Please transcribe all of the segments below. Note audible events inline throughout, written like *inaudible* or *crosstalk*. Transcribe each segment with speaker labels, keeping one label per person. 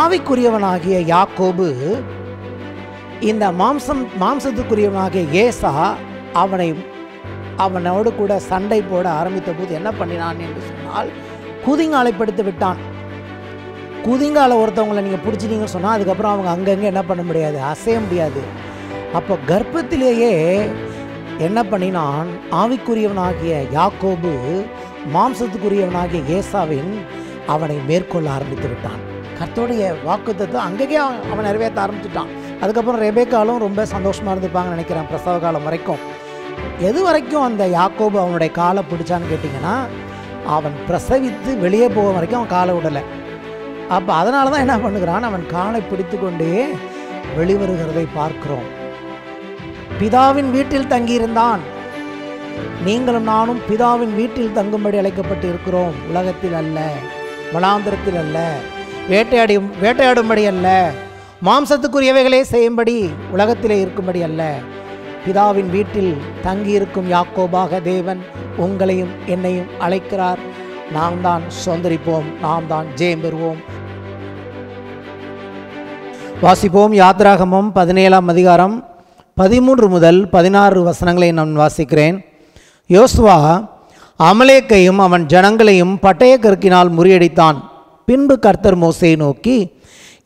Speaker 1: ஆவிக்குரியவனாகிய யாக்கோபு இந்த மாம்சம் மாம்சத்துக்குரியவனாகிய ஏசா அவனை அவனோடு கூட சண்டை போட ஆரம்பித்த போது என்ன பண்ணினான் என்று சொன்னால் குதிங்காலை படுத்து விட்டான் குதிங்கால ஒருத்தவங்களை நீங்கள் பிடிச்சிட்டீங்கன்னு சொன்னால் அதுக்கப்புறம் அவங்க அங்கங்கே என்ன பண்ண முடியாது அசைய முடியாது அப்போ கர்ப்பத்திலேயே என்ன பண்ணினான் ஆவிக்குரியவனாகிய யாக்கோபு மாம்சத்துக்குரியவனாகிய ஏசாவின் அவனை மேற்கொள்ள ஆரம்பித்து விட்டான் கர்த்தருடைய வாக்குத்தத்தை அங்கேயே அவன் நிறைவேற்ற ஆரம்பிச்சிட்டான் அதுக்கப்புறம் ரெபேக்காலும் ரொம்ப சந்தோஷமாக இருந்துப்பாங்கன்னு நினைக்கிறேன் பிரசவ காலம் வரைக்கும் எது வரைக்கும் அந்த யாக்கோபு அவனுடைய காலை பிடிச்சான்னு கேட்டிங்கன்னா அவன் பிரசவித்து வெளியே போக வரைக்கும் அவன் காலை விடலை அப்போ அதனால தான் என்ன பண்ணுகிறான் அவன் காலை பிடித்து கொண்டே வெளிவருகிறதை பார்க்கிறோம் பிதாவின் வீட்டில் தங்கியிருந்தான் நீங்களும் நானும் பிதாவின் வீட்டில் தங்கும்படி அழைக்கப்பட்டு இருக்கிறோம் உலகத்தில் அல்ல வளாந்திரத்தில் அல்ல வேட்டையாடி வேட்டையாடும்படி அல்ல மாம்சத்துக்குரியவைகளே செய்யும்படி உலகத்திலே இருக்கும்படி அல்ல பிதாவின் வீட்டில் தங்கியிருக்கும் யாக்கோபாக தேவன் உங்களையும் என்னையும் அழைக்கிறார் நாம் தான் சுதந்திரிப்போம் நாம் தான் ஜெயம் பெறுவோம் வாசிப்போம் யாத்ராகமம் பதினேழாம் அதிகாரம் பதிமூன்று முதல் பதினாறு வசனங்களை நான் வாசிக்கிறேன் யோசுவா அமலேக்கையும் அவன் ஜனங்களையும் பட்டயக்கருக்கினால் முறியடித்தான் பின்பு கர்த்தர் மோசையை நோக்கி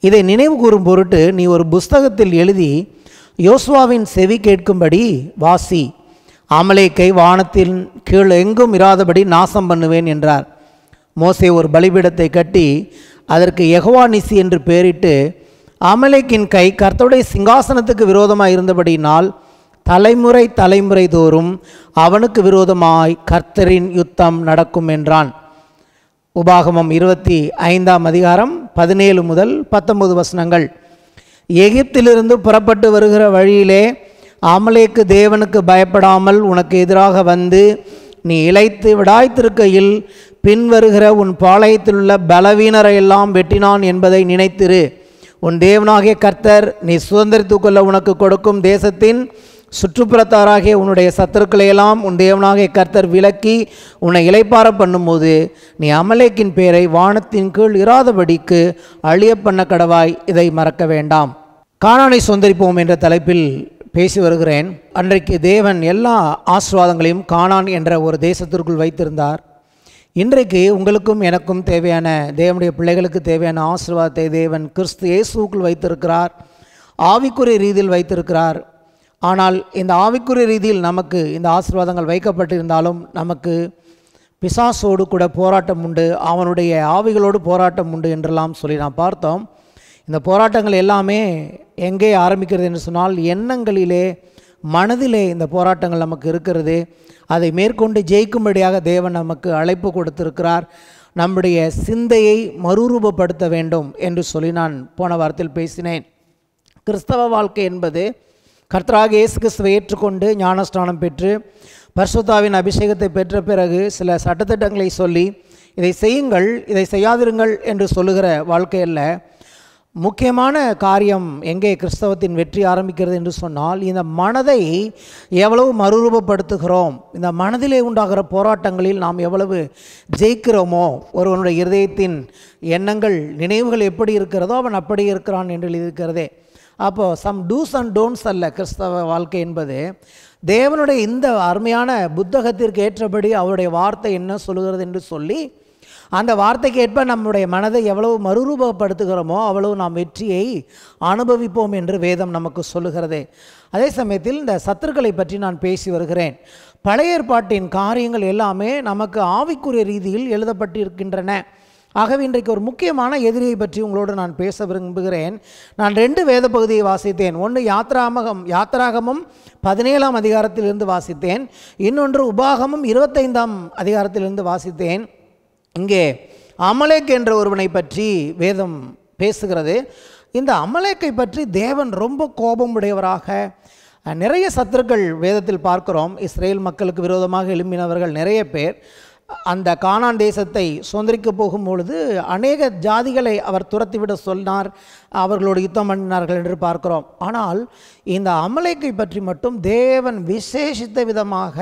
Speaker 1: இதை நினைவு கூறும் பொருட்டு நீ ஒரு புஸ்தகத்தில் எழுதி யோசுவாவின் செவி கேட்கும்படி வாசி அமலேக்கை வானத்தின் கீழ் எங்கும் இராதபடி நாசம் பண்ணுவேன் என்றார் மோசே ஒரு பலிபீடத்தை கட்டி அதற்கு எகவானிசி என்று பெயரிட்டு அமலேக்கின் கை கர்த்தருடைய சிங்காசனத்துக்கு விரோதமாக இருந்தபடியினால் தலைமுறை தலைமுறை தோறும் அவனுக்கு விரோதமாய் கர்த்தரின் யுத்தம் நடக்கும் என்றான் உபாகமம் இருபத்தி ஐந்தாம் அதிகாரம் பதினேழு முதல் பத்தொன்பது வசனங்கள் எகிப்திலிருந்து புறப்பட்டு வருகிற வழியிலே அமலேக்கு தேவனுக்கு பயப்படாமல் உனக்கு எதிராக வந்து நீ இழைத்து விடாய்த்திருக்கையில் பின்வருகிற உன் பாளையத்திலுள்ள பலவீனரை எல்லாம் வெட்டினான் என்பதை நினைத்திரு உன் தேவனாகிய கர்த்தர் நீ சுதந்திரித்து கொள்ள உனக்கு கொடுக்கும் தேசத்தின் சுற்றுப்புறத்தாராகிய உன்னுடைய சத்துருக்களையெல்லாம் உன் தேவனாகிய கர்த்தர் விலக்கி உன்னை இலைப்பார பண்ணும்போது நீ அமலேக்கின் பேரை வானத்தின் கீழ் இராதபடிக்கு அழிய பண்ண கடவாய் இதை மறக்க வேண்டாம் காணானை சொந்தரிப்போம் என்ற தலைப்பில் பேசி வருகிறேன் அன்றைக்கு தேவன் எல்லா ஆசிர்வாதங்களையும் காணான் என்ற ஒரு தேசத்திற்குள் வைத்திருந்தார் இன்றைக்கு உங்களுக்கும் எனக்கும் தேவையான தேவனுடைய பிள்ளைகளுக்கு தேவையான ஆசிர்வாதத்தை தேவன் கிறிஸ்து இயேசுக்குள் வைத்திருக்கிறார் ஆவிக்குரிய ரீதியில் வைத்திருக்கிறார் ஆனால் இந்த ஆவிக்குரிய ரீதியில் நமக்கு இந்த ஆசீர்வாதங்கள் வைக்கப்பட்டிருந்தாலும் நமக்கு பிசாசோடு கூட போராட்டம் உண்டு அவனுடைய ஆவிகளோடு போராட்டம் உண்டு என்றெல்லாம் சொல்லி நான் பார்த்தோம் இந்த போராட்டங்கள் எல்லாமே எங்கே ஆரம்பிக்கிறது என்று சொன்னால் எண்ணங்களிலே மனதிலே இந்த போராட்டங்கள் நமக்கு இருக்கிறது அதை மேற்கொண்டு ஜெயிக்கும்படியாக தேவன் நமக்கு அழைப்பு கொடுத்திருக்கிறார் நம்முடைய சிந்தையை மறுரூபப்படுத்த வேண்டும் என்று சொல்லி நான் போன வாரத்தில் பேசினேன் கிறிஸ்தவ வாழ்க்கை என்பது கர்த்தராக இயேசு கிறிஸ்துவை ஏற்றுக்கொண்டு ஞானஸ்தானம் பெற்று பர்சுதாவின் அபிஷேகத்தை பெற்ற பிறகு சில சட்டத்திட்டங்களை சொல்லி இதை செய்யுங்கள் இதை செய்யாதிருங்கள் என்று சொல்லுகிற வாழ்க்கையில் முக்கியமான காரியம் எங்கே கிறிஸ்தவத்தின் வெற்றி ஆரம்பிக்கிறது என்று சொன்னால் இந்த மனதை எவ்வளவு மறுரூபப்படுத்துகிறோம் இந்த மனதிலே உண்டாகிற போராட்டங்களில் நாம் எவ்வளவு ஜெயிக்கிறோமோ ஒருவனுடைய இருதயத்தின் எண்ணங்கள் நினைவுகள் எப்படி இருக்கிறதோ அவன் அப்படி இருக்கிறான் என்று எழுதியிருக்கிறதே அப்போது சம் டூஸ் அண்ட் டோன்ஸ் அல்ல கிறிஸ்தவ வாழ்க்கை என்பது தேவனுடைய இந்த அருமையான புத்தகத்திற்கு ஏற்றபடி அவருடைய வார்த்தை என்ன சொல்லுகிறது என்று சொல்லி அந்த வார்த்தைக்கு ஏற்ப நம்முடைய மனதை எவ்வளவு மறுரூபப்படுத்துகிறோமோ அவ்வளவு நாம் வெற்றியை அனுபவிப்போம் என்று வேதம் நமக்கு சொல்லுகிறது அதே சமயத்தில் இந்த சத்துருக்களை பற்றி நான் பேசி வருகிறேன் பழையற்பாட்டின் காரியங்கள் எல்லாமே நமக்கு ஆவிக்குரிய ரீதியில் எழுதப்பட்டிருக்கின்றன ஆகவே இன்றைக்கு ஒரு முக்கியமான எதிரியை பற்றி உங்களோடு நான் பேச விரும்புகிறேன் நான் ரெண்டு வேத பகுதியை வாசித்தேன் ஒன்று யாத்ராமகம் யாத்ராகமும் பதினேழாம் அதிகாரத்திலிருந்து வாசித்தேன் இன்னொன்று உபாகமும் இருபத்தைந்தாம் அதிகாரத்திலிருந்து வாசித்தேன் இங்கே அமலேக் என்ற ஒருவனை பற்றி வேதம் பேசுகிறது இந்த அமலேக்கை பற்றி தேவன் ரொம்ப கோபம் உடையவராக நிறைய சத்துருக்கள் வேதத்தில் பார்க்கிறோம் இஸ்ரேல் மக்களுக்கு விரோதமாக எழும்பினவர்கள் நிறைய பேர் அந்த கானான் தேசத்தை சுதந்திரிக்க போகும் பொழுது அநேக ஜாதிகளை அவர் துரத்திவிட சொன்னார் அவர்களோடு யுத்தம் பண்ணினார்கள் என்று பார்க்கிறோம் ஆனால் இந்த அமலைக்கை பற்றி மட்டும் தேவன் விசேஷித்த விதமாக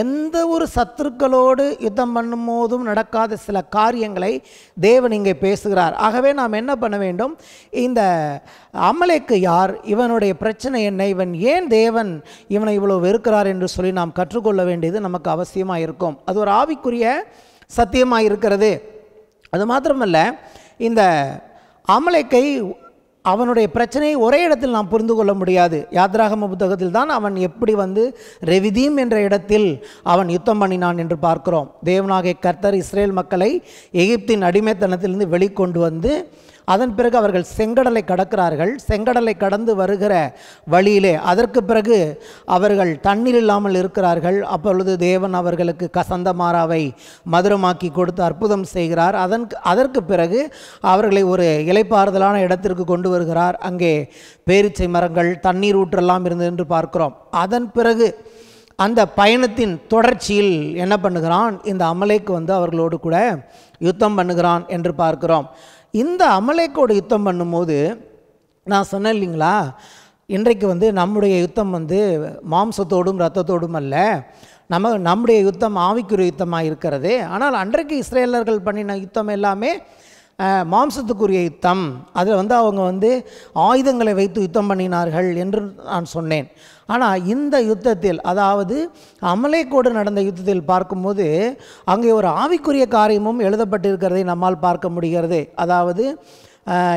Speaker 1: எந்த ஒரு சத்துருக்களோடு யுத்தம் பண்ணும் போதும் நடக்காத சில காரியங்களை தேவன் இங்கே பேசுகிறார் ஆகவே நாம் என்ன பண்ண வேண்டும் இந்த அமலைக்கு யார் இவனுடைய பிரச்சனை என்ன இவன் ஏன் தேவன் இவனை இவ்வளோ வெறுக்கிறார் என்று சொல்லி நாம் கற்றுக்கொள்ள வேண்டியது நமக்கு அவசியமாக இருக்கும் அது ஒரு ஆவிக்குரிய சத்தியமாக இருக்கிறது அது மாத்திரமல்ல இந்த அமலைக்கை அவனுடைய பிரச்சனையை ஒரே இடத்தில் நாம் புரிந்து கொள்ள முடியாது யாத்ராகம புத்தகத்தில் தான் அவன் எப்படி வந்து ரெவிதீம் என்ற இடத்தில் அவன் யுத்தம் பண்ணினான் என்று பார்க்கிறோம் தேவநாகை கர்த்தர் இஸ்ரேல் மக்களை எகிப்தின் அடிமைத்தனத்திலிருந்து வெளிக்கொண்டு வந்து அதன் பிறகு அவர்கள் செங்கடலை கடக்கிறார்கள் செங்கடலை கடந்து வருகிற வழியிலே அதற்கு பிறகு அவர்கள் தண்ணீர் இல்லாமல் இருக்கிறார்கள் அப்பொழுது தேவன் அவர்களுக்கு கசந்த மாறாவை மதுரமாக்கி கொடுத்து அற்புதம் செய்கிறார் அதன் அதற்கு பிறகு அவர்களை ஒரு இலைப்பாறுதலான இடத்திற்கு கொண்டு வருகிறார் அங்கே பேரிச்சை மரங்கள் தண்ணீர் ஊற்றெல்லாம் இருந்தது என்று பார்க்கிறோம் அதன் பிறகு அந்த பயணத்தின் தொடர்ச்சியில் என்ன பண்ணுகிறான் இந்த அமலைக்கு வந்து அவர்களோடு கூட யுத்தம் பண்ணுகிறான் என்று பார்க்கிறோம் இந்த அமலேக்கோடு யுத்தம் பண்ணும்போது நான் சொன்னேன் இல்லைங்களா இன்றைக்கு வந்து நம்முடைய யுத்தம் வந்து மாம்சத்தோடும் ரத்தத்தோடும் அல்ல நம்ம நம்முடைய யுத்தம் ஆவிக்குரிய யுத்தமாக இருக்கிறது ஆனால் அன்றைக்கு இஸ்ரேலர்கள் பண்ணின யுத்தம் எல்லாமே மாம்சத்துக்குரிய யுத்தம் அதில் வந்து அவங்க வந்து ஆயுதங்களை வைத்து யுத்தம் பண்ணினார்கள் என்று நான் சொன்னேன் ஆனால் இந்த யுத்தத்தில் அதாவது அமலைக்கோடு நடந்த யுத்தத்தில் பார்க்கும்போது அங்கே ஒரு ஆவிக்குரிய காரியமும் எழுதப்பட்டிருக்கிறதை நம்மால் பார்க்க முடிகிறது அதாவது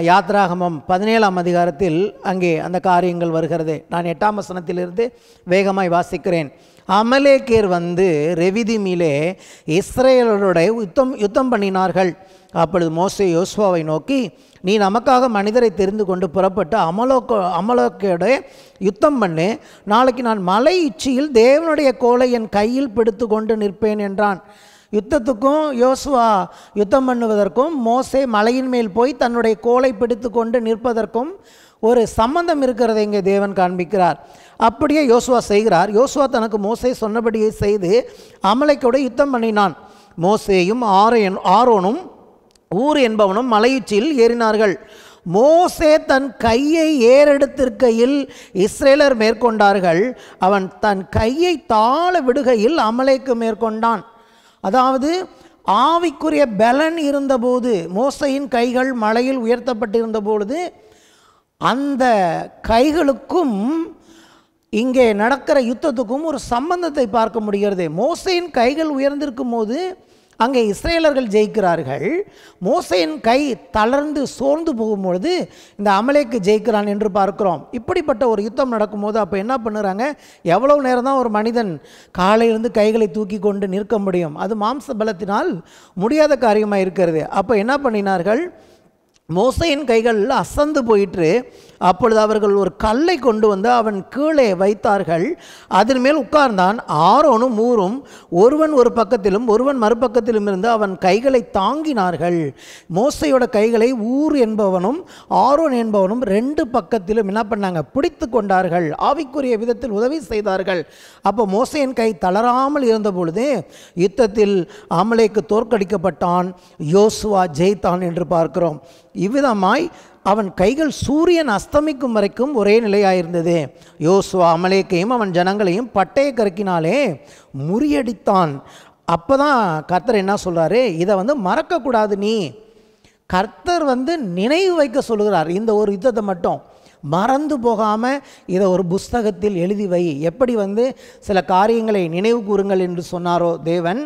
Speaker 1: யாத்ராகமம் பதினேழாம் அதிகாரத்தில் அங்கே அந்த காரியங்கள் வருகிறது நான் எட்டாம் வசனத்திலிருந்து வேகமாய் வாசிக்கிறேன் அமலேக்கேர் வந்து ரெவிதிமிலே இஸ்ரேலருடைய யுத்தம் யுத்தம் பண்ணினார்கள் அப்பொழுது மோசே யோசுவாவை நோக்கி நீ நமக்காக மனிதரை தெரிந்து கொண்டு புறப்பட்டு அமலோக்கோ அமலோக்கையோட யுத்தம் பண்ணு நாளைக்கு நான் மலை இச்சியில் தேவனுடைய கோலை என் கையில் பிடித்து கொண்டு நிற்பேன் என்றான் யுத்தத்துக்கும் யோசுவா யுத்தம் பண்ணுவதற்கும் மோசே மலையின் மேல் போய் தன்னுடைய கோலை பிடித்து கொண்டு நிற்பதற்கும் ஒரு சம்பந்தம் இருக்கிறதை இங்கே தேவன் காண்பிக்கிறார் அப்படியே யோசுவா செய்கிறார் யோசுவா தனக்கு மோசை சொன்னபடியே செய்து அமலைக்கோடு யுத்தம் பண்ணினான் மோசேயும் ஆரையன் ஆரோனும் ஊர் என்பவனும் மலையுச்சியில் ஏறினார்கள் மோசே தன் கையை ஏறெடுத்திருக்கையில் இஸ்ரேலர் மேற்கொண்டார்கள் அவன் தன் கையை தாழ விடுகையில் அமலைக்கு மேற்கொண்டான் அதாவது ஆவிக்குரிய பலன் இருந்தபோது மோசையின் கைகள் மலையில் உயர்த்தப்பட்டிருந்த பொழுது அந்த கைகளுக்கும் இங்கே நடக்கிற யுத்தத்துக்கும் ஒரு சம்பந்தத்தை பார்க்க முடிகிறது மோசையின் கைகள் உயர்ந்திருக்கும் போது அங்கே இஸ்ரேலர்கள் ஜெயிக்கிறார்கள் மோசையின் கை தளர்ந்து சோர்ந்து போகும்பொழுது இந்த அமலைக்கு ஜெயிக்கிறான் என்று பார்க்கிறோம் இப்படிப்பட்ட ஒரு யுத்தம் நடக்கும்போது அப்போ என்ன பண்ணுறாங்க எவ்வளோ நேரம் தான் ஒரு மனிதன் காலையிலிருந்து கைகளை தூக்கி கொண்டு நிற்க முடியும் அது மாம்ச பலத்தினால் முடியாத காரியமாக இருக்கிறது அப்போ என்ன பண்ணினார்கள் மோசையின் கைகள் அசந்து போயிட்டு அப்பொழுது அவர்கள் ஒரு கல்லை கொண்டு வந்து அவன் கீழே வைத்தார்கள் அதன் மேல் உட்கார்ந்தான் ஆரோனும் ஊரும் ஒருவன் ஒரு பக்கத்திலும் ஒருவன் மறுபக்கத்திலும் இருந்து அவன் கைகளை தாங்கினார்கள் மோசையோட கைகளை ஊர் என்பவனும் ஆரோன் என்பவனும் ரெண்டு பக்கத்திலும் என்ன பண்ணாங்க பிடித்து கொண்டார்கள் ஆவிக்குரிய விதத்தில் உதவி செய்தார்கள் அப்போ மோசையின் கை தளராமல் இருந்த பொழுதே யுத்தத்தில் அமலைக்கு தோற்கடிக்கப்பட்டான் யோசுவா ஜெயித்தான் என்று பார்க்கிறோம் இவ்விதமாய் அவன் கைகள் சூரியன் அஸ்தமிக்கும் வரைக்கும் ஒரே நிலையாயிருந்தது யோசுவா அமலேக்கையும் அவன் ஜனங்களையும் பட்டையை கறுக்கினாலே முறியடித்தான் அப்போ தான் கர்த்தர் என்ன சொல்கிறாரு இதை வந்து மறக்கக்கூடாது நீ கர்த்தர் வந்து நினைவு வைக்க சொல்கிறார் இந்த ஒரு யுத்தத்தை மட்டும் மறந்து போகாமல் இதை ஒரு புஸ்தகத்தில் எழுதி வை எப்படி வந்து சில காரியங்களை நினைவு கூறுங்கள் என்று சொன்னாரோ தேவன்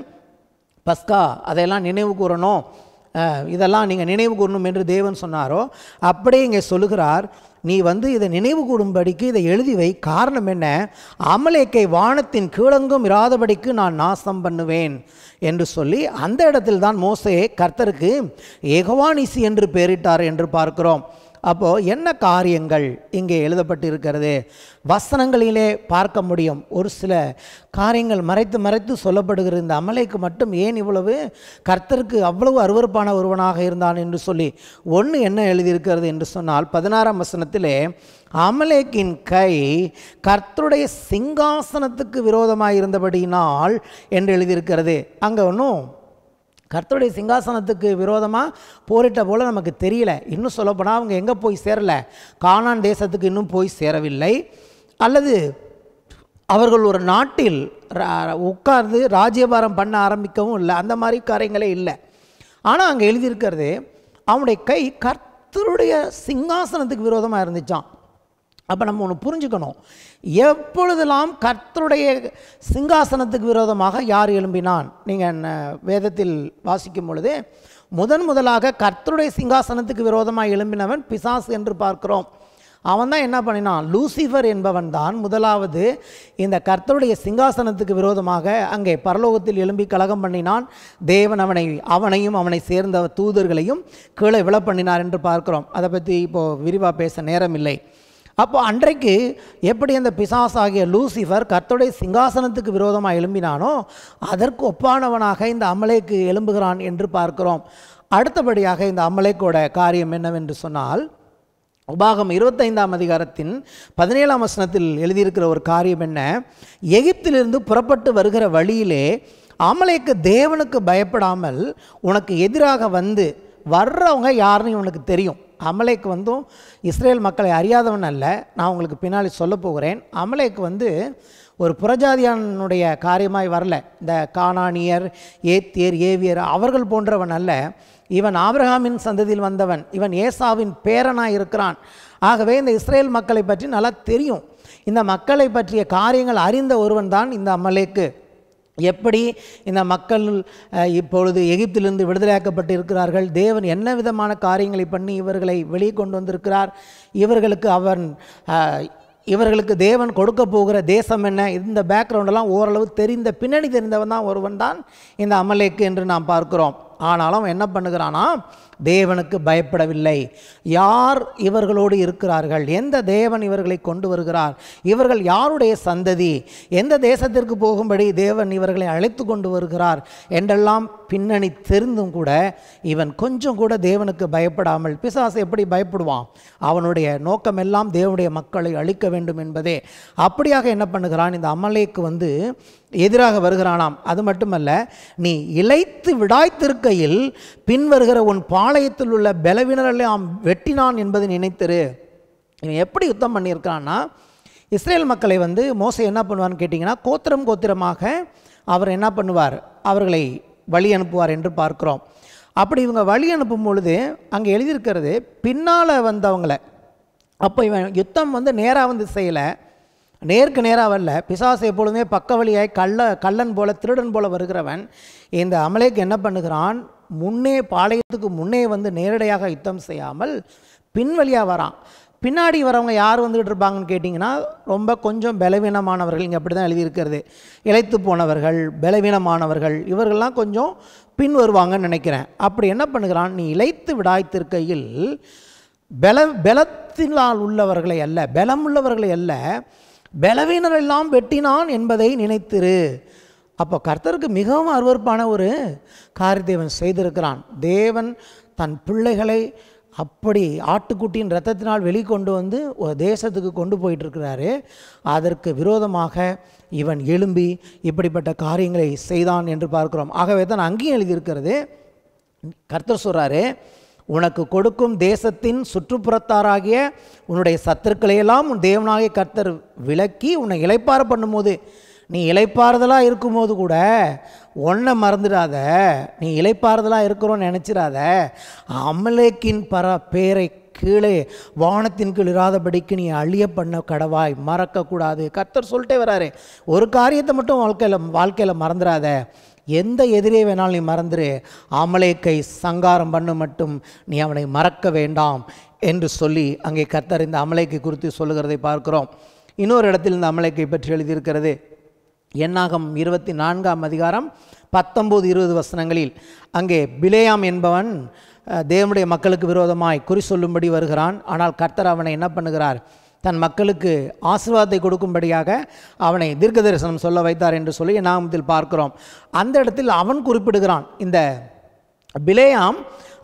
Speaker 1: பஸ்கா அதையெல்லாம் நினைவு கூறணும் இதெல்லாம் நீங்கள் நினைவு கூறணும் என்று தேவன் சொன்னாரோ அப்படியே இங்கே சொல்லுகிறார் நீ வந்து இதை நினைவு கூறும்படிக்கு இதை எழுதி வை காரணம் என்ன அமலேக்கை வானத்தின் கீழங்கும் இராதபடிக்கு நான் நாசம் பண்ணுவேன் என்று சொல்லி அந்த இடத்தில்தான் மோசையே கர்த்தருக்கு ஏகவானிசி என்று பெயரிட்டார் என்று பார்க்கிறோம் அப்போது என்ன காரியங்கள் இங்கே எழுதப்பட்டு இருக்கிறது வசனங்களிலே பார்க்க முடியும் ஒரு சில காரியங்கள் மறைத்து மறைத்து சொல்லப்படுகிற இந்த அமலைக்கு மட்டும் ஏன் இவ்வளவு கர்த்தருக்கு அவ்வளவு அருவறுப்பான ஒருவனாக இருந்தான் என்று சொல்லி ஒன்று என்ன எழுதியிருக்கிறது என்று சொன்னால் பதினாறாம் வசனத்திலே அமலேக்கின் கை கர்த்தருடைய சிங்காசனத்துக்கு விரோதமாக இருந்தபடியினால் என்று எழுதியிருக்கிறது அங்கே ஒன்றும் கர்த்தருடைய சிங்காசனத்துக்கு விரோதமாக போரிட்ட போல் நமக்கு தெரியல இன்னும் சொல்லப்போனால் அவங்க எங்கே போய் சேரலை காணான் தேசத்துக்கு இன்னும் போய் சேரவில்லை அல்லது அவர்கள் ஒரு நாட்டில் உட்கார்ந்து ராஜ்யபாரம் பண்ண ஆரம்பிக்கவும் இல்லை அந்த மாதிரி காரியங்களே இல்லை ஆனால் அங்கே எழுதியிருக்கிறது அவனுடைய கை கர்த்தருடைய சிங்காசனத்துக்கு விரோதமாக இருந்துச்சான் அப்போ நம்ம ஒன்று புரிஞ்சுக்கணும் எப்பொழுதெல்லாம் கர்த்தருடைய சிங்காசனத்துக்கு விரோதமாக யார் எழும்பினான் நீங்கள் என்ன வேதத்தில் வாசிக்கும் பொழுது முதன் முதலாக கர்த்தருடைய சிங்காசனத்துக்கு விரோதமாக எழும்பினவன் பிசாஸ் என்று பார்க்கிறோம் அவன் தான் என்ன பண்ணினான் லூசிஃபர் என்பவன் தான் முதலாவது இந்த கர்த்தருடைய சிங்காசனத்துக்கு விரோதமாக அங்கே பரலோகத்தில் எழும்பி கலகம் பண்ணினான் தேவன் அவனை அவனையும் அவனை சேர்ந்த தூதர்களையும் கீழே விழப்பண்ணினார் என்று பார்க்கிறோம் அதை பற்றி இப்போது விரிவாக பேச நேரம் இல்லை அப்போது அன்றைக்கு எப்படி அந்த பிசாஸ் ஆகிய லூசிஃபர் கர்த்தருடைய சிங்காசனத்துக்கு விரோதமாக எழும்பினானோ அதற்கு ஒப்பானவனாக இந்த அமலைக்கு எழும்புகிறான் என்று பார்க்கிறோம் அடுத்தபடியாக இந்த அமலைக்கோட காரியம் என்னவென்று சொன்னால் உபாகம் இருபத்தைந்தாம் அதிகாரத்தின் பதினேழாம் வசனத்தில் எழுதியிருக்கிற ஒரு காரியம் என்ன எகிப்திலிருந்து புறப்பட்டு வருகிற வழியிலே அமலைக்கு தேவனுக்கு பயப்படாமல் உனக்கு எதிராக வந்து வர்றவங்க யாருன்னு உனக்கு தெரியும் அமலேக்கு வந்தும் இஸ்ரேல் மக்களை அறியாதவன் அல்ல நான் உங்களுக்கு பின்னாடி சொல்ல போகிறேன் அமலேக்கு வந்து ஒரு புறஜாதியானுடைய காரியமாய் வரல இந்த காணானியர் ஏத்தியர் ஏவியர் அவர்கள் போன்றவன் அல்ல இவன் ஆபிரகாமின் சந்ததியில் வந்தவன் இவன் ஏசாவின் பேரனாக இருக்கிறான் ஆகவே இந்த இஸ்ரேல் மக்களை பற்றி நல்லா தெரியும் இந்த மக்களை பற்றிய காரியங்கள் அறிந்த ஒருவன் தான் இந்த அமலேக்கு எப்படி இந்த மக்கள் இப்பொழுது எகிப்திலிருந்து விடுதலையாக்கப்பட்டு இருக்கிறார்கள் தேவன் என்ன விதமான காரியங்களை பண்ணி இவர்களை வெளியே கொண்டு வந்திருக்கிறார் இவர்களுக்கு அவன் இவர்களுக்கு தேவன் கொடுக்க போகிற தேசம் என்ன இந்த பேக்ரவுண்டெல்லாம் ஓரளவு தெரிந்த பின்னணி தெரிந்தவன் தான் ஒருவன் தான் இந்த அமலேக்கு என்று நாம் பார்க்கிறோம் ஆனாலும் அவன் என்ன பண்ணுகிறானா தேவனுக்கு பயப்படவில்லை யார் இவர்களோடு இருக்கிறார்கள் எந்த தேவன் இவர்களை கொண்டு வருகிறார் இவர்கள் யாருடைய சந்ததி எந்த தேசத்திற்கு போகும்படி தேவன் இவர்களை அழைத்து கொண்டு வருகிறார் என்றெல்லாம் பின்னணி தெரிந்தும் கூட இவன் கொஞ்சம் கூட தேவனுக்கு பயப்படாமல் பிசாசு எப்படி பயப்படுவான் அவனுடைய நோக்கமெல்லாம் தேவனுடைய மக்களை அழிக்க வேண்டும் என்பதே அப்படியாக என்ன பண்ணுகிறான் இந்த அமலேக்கு வந்து எதிராக வருகிறானாம் அது மட்டுமல்ல நீ இழைத்து விடாய்த்திருக்கையில் பின்வருகிற உன் பாளையத்தில் உள்ள பலவினரெல்லாம் வெட்டினான் என்பதை நினைத்திரு இவன் எப்படி யுத்தம் பண்ணியிருக்கிறான்னா இஸ்ரேல் மக்களை வந்து மோசை என்ன பண்ணுவான்னு கேட்டிங்கன்னா கோத்திரம் கோத்திரமாக அவர் என்ன பண்ணுவார் அவர்களை வழி அனுப்புவார் என்று பார்க்கிறோம் அப்படி இவங்க வழி அனுப்பும் பொழுது அங்கே எழுதியிருக்கிறது பின்னால் வந்தவங்களை அப்போ இவன் யுத்தம் வந்து நேராக வந்து செய்யலை நேருக்கு நேராக வரல பிசாசு எப்பொழுதுமே பக்க வழியாய் கள்ள கள்ளன் போல திருடன் போல வருகிறவன் இந்த அமலேக்கு என்ன பண்ணுகிறான் முன்னே பாளையத்துக்கு முன்னே வந்து நேரடியாக யுத்தம் செய்யாமல் பின்வழியாக வரான் பின்னாடி வரவங்க யார் வந்துக்கிட்டு இருப்பாங்கன்னு கேட்டிங்கன்னா ரொம்ப கொஞ்சம் பலவீனமானவர்கள் இங்கே அப்படி தான் எழுதியிருக்கிறது இழைத்து போனவர்கள் பலவீனமானவர்கள் இவர்கள்லாம் கொஞ்சம் பின் வருவாங்கன்னு நினைக்கிறேன் அப்படி என்ன பண்ணுகிறான் நீ இழைத்து விடாய்த்திருக்கையில் பல பலத்தினால் உள்ளவர்களை அல்ல பலம் உள்ளவர்களை அல்ல எல்லாம் வெட்டினான் என்பதை நினைத்திரு அப்போ கர்த்தருக்கு மிகவும் அருவறுப்பான ஒரு காரியத்தேவன் செய்திருக்கிறான் தேவன் தன் பிள்ளைகளை அப்படி ஆட்டுக்குட்டியின் ரத்தத்தினால் வெளிக்கொண்டு வந்து ஒரு தேசத்துக்கு கொண்டு போயிட்டுருக்கிறாரு அதற்கு விரோதமாக இவன் எழும்பி இப்படிப்பட்ட காரியங்களை செய்தான் என்று பார்க்கிறோம் ஆகவே தான் அங்கேயும் எழுதியிருக்கிறது கர்த்தர் சொல்கிறாரு உனக்கு கொடுக்கும் தேசத்தின் சுற்றுப்புறத்தாராகிய உன்னுடைய சத்துருக்களையெல்லாம் உன் தேவனாகிய கர்த்தர் விளக்கி உன்னை இலைப்பார பண்ணும்போது நீ இழைப்பாறுதலாக இருக்கும்போது கூட ஒன்றை மறந்துடாத நீ இழைப்பாறுதலாக இருக்கிறோன்னு நினச்சிடாத அமலேக்கின் பர பேரை கீழே வானத்தின் கீழ் இராதபடிக்கு நீ அழிய பண்ண கடவாய் மறக்கக்கூடாது கர்த்தர் சொல்லிட்டே வராரு ஒரு காரியத்தை மட்டும் வாழ்க்கையில் வாழ்க்கையில் மறந்துடாத எந்த எதிரே வேணாலும் நீ மறந்துரு அமலேக்கை சங்காரம் பண்ண மட்டும் நீ அவனை மறக்க வேண்டாம் என்று சொல்லி அங்கே கர்த்தர் இந்த அமலைக்கை குறித்து சொல்லுகிறதை பார்க்கிறோம் இன்னொரு இடத்தில் இந்த அமலைக்கை பற்றி எழுதியிருக்கிறது என்னாகம் இருபத்தி நான்காம் அதிகாரம் பத்தொம்போது இருபது வசனங்களில் அங்கே பிலேயாம் என்பவன் தேவனுடைய மக்களுக்கு விரோதமாய் குறி சொல்லும்படி வருகிறான் ஆனால் கர்த்தர் அவனை என்ன பண்ணுகிறார் தன் மக்களுக்கு ஆசீர்வாதத்தை கொடுக்கும்படியாக அவனை தீர்க்க தரிசனம் சொல்ல வைத்தார் என்று சொல்லி நாமத்தில் பார்க்கிறோம் அந்த இடத்தில் அவன் குறிப்பிடுகிறான் இந்த பிலேயாம்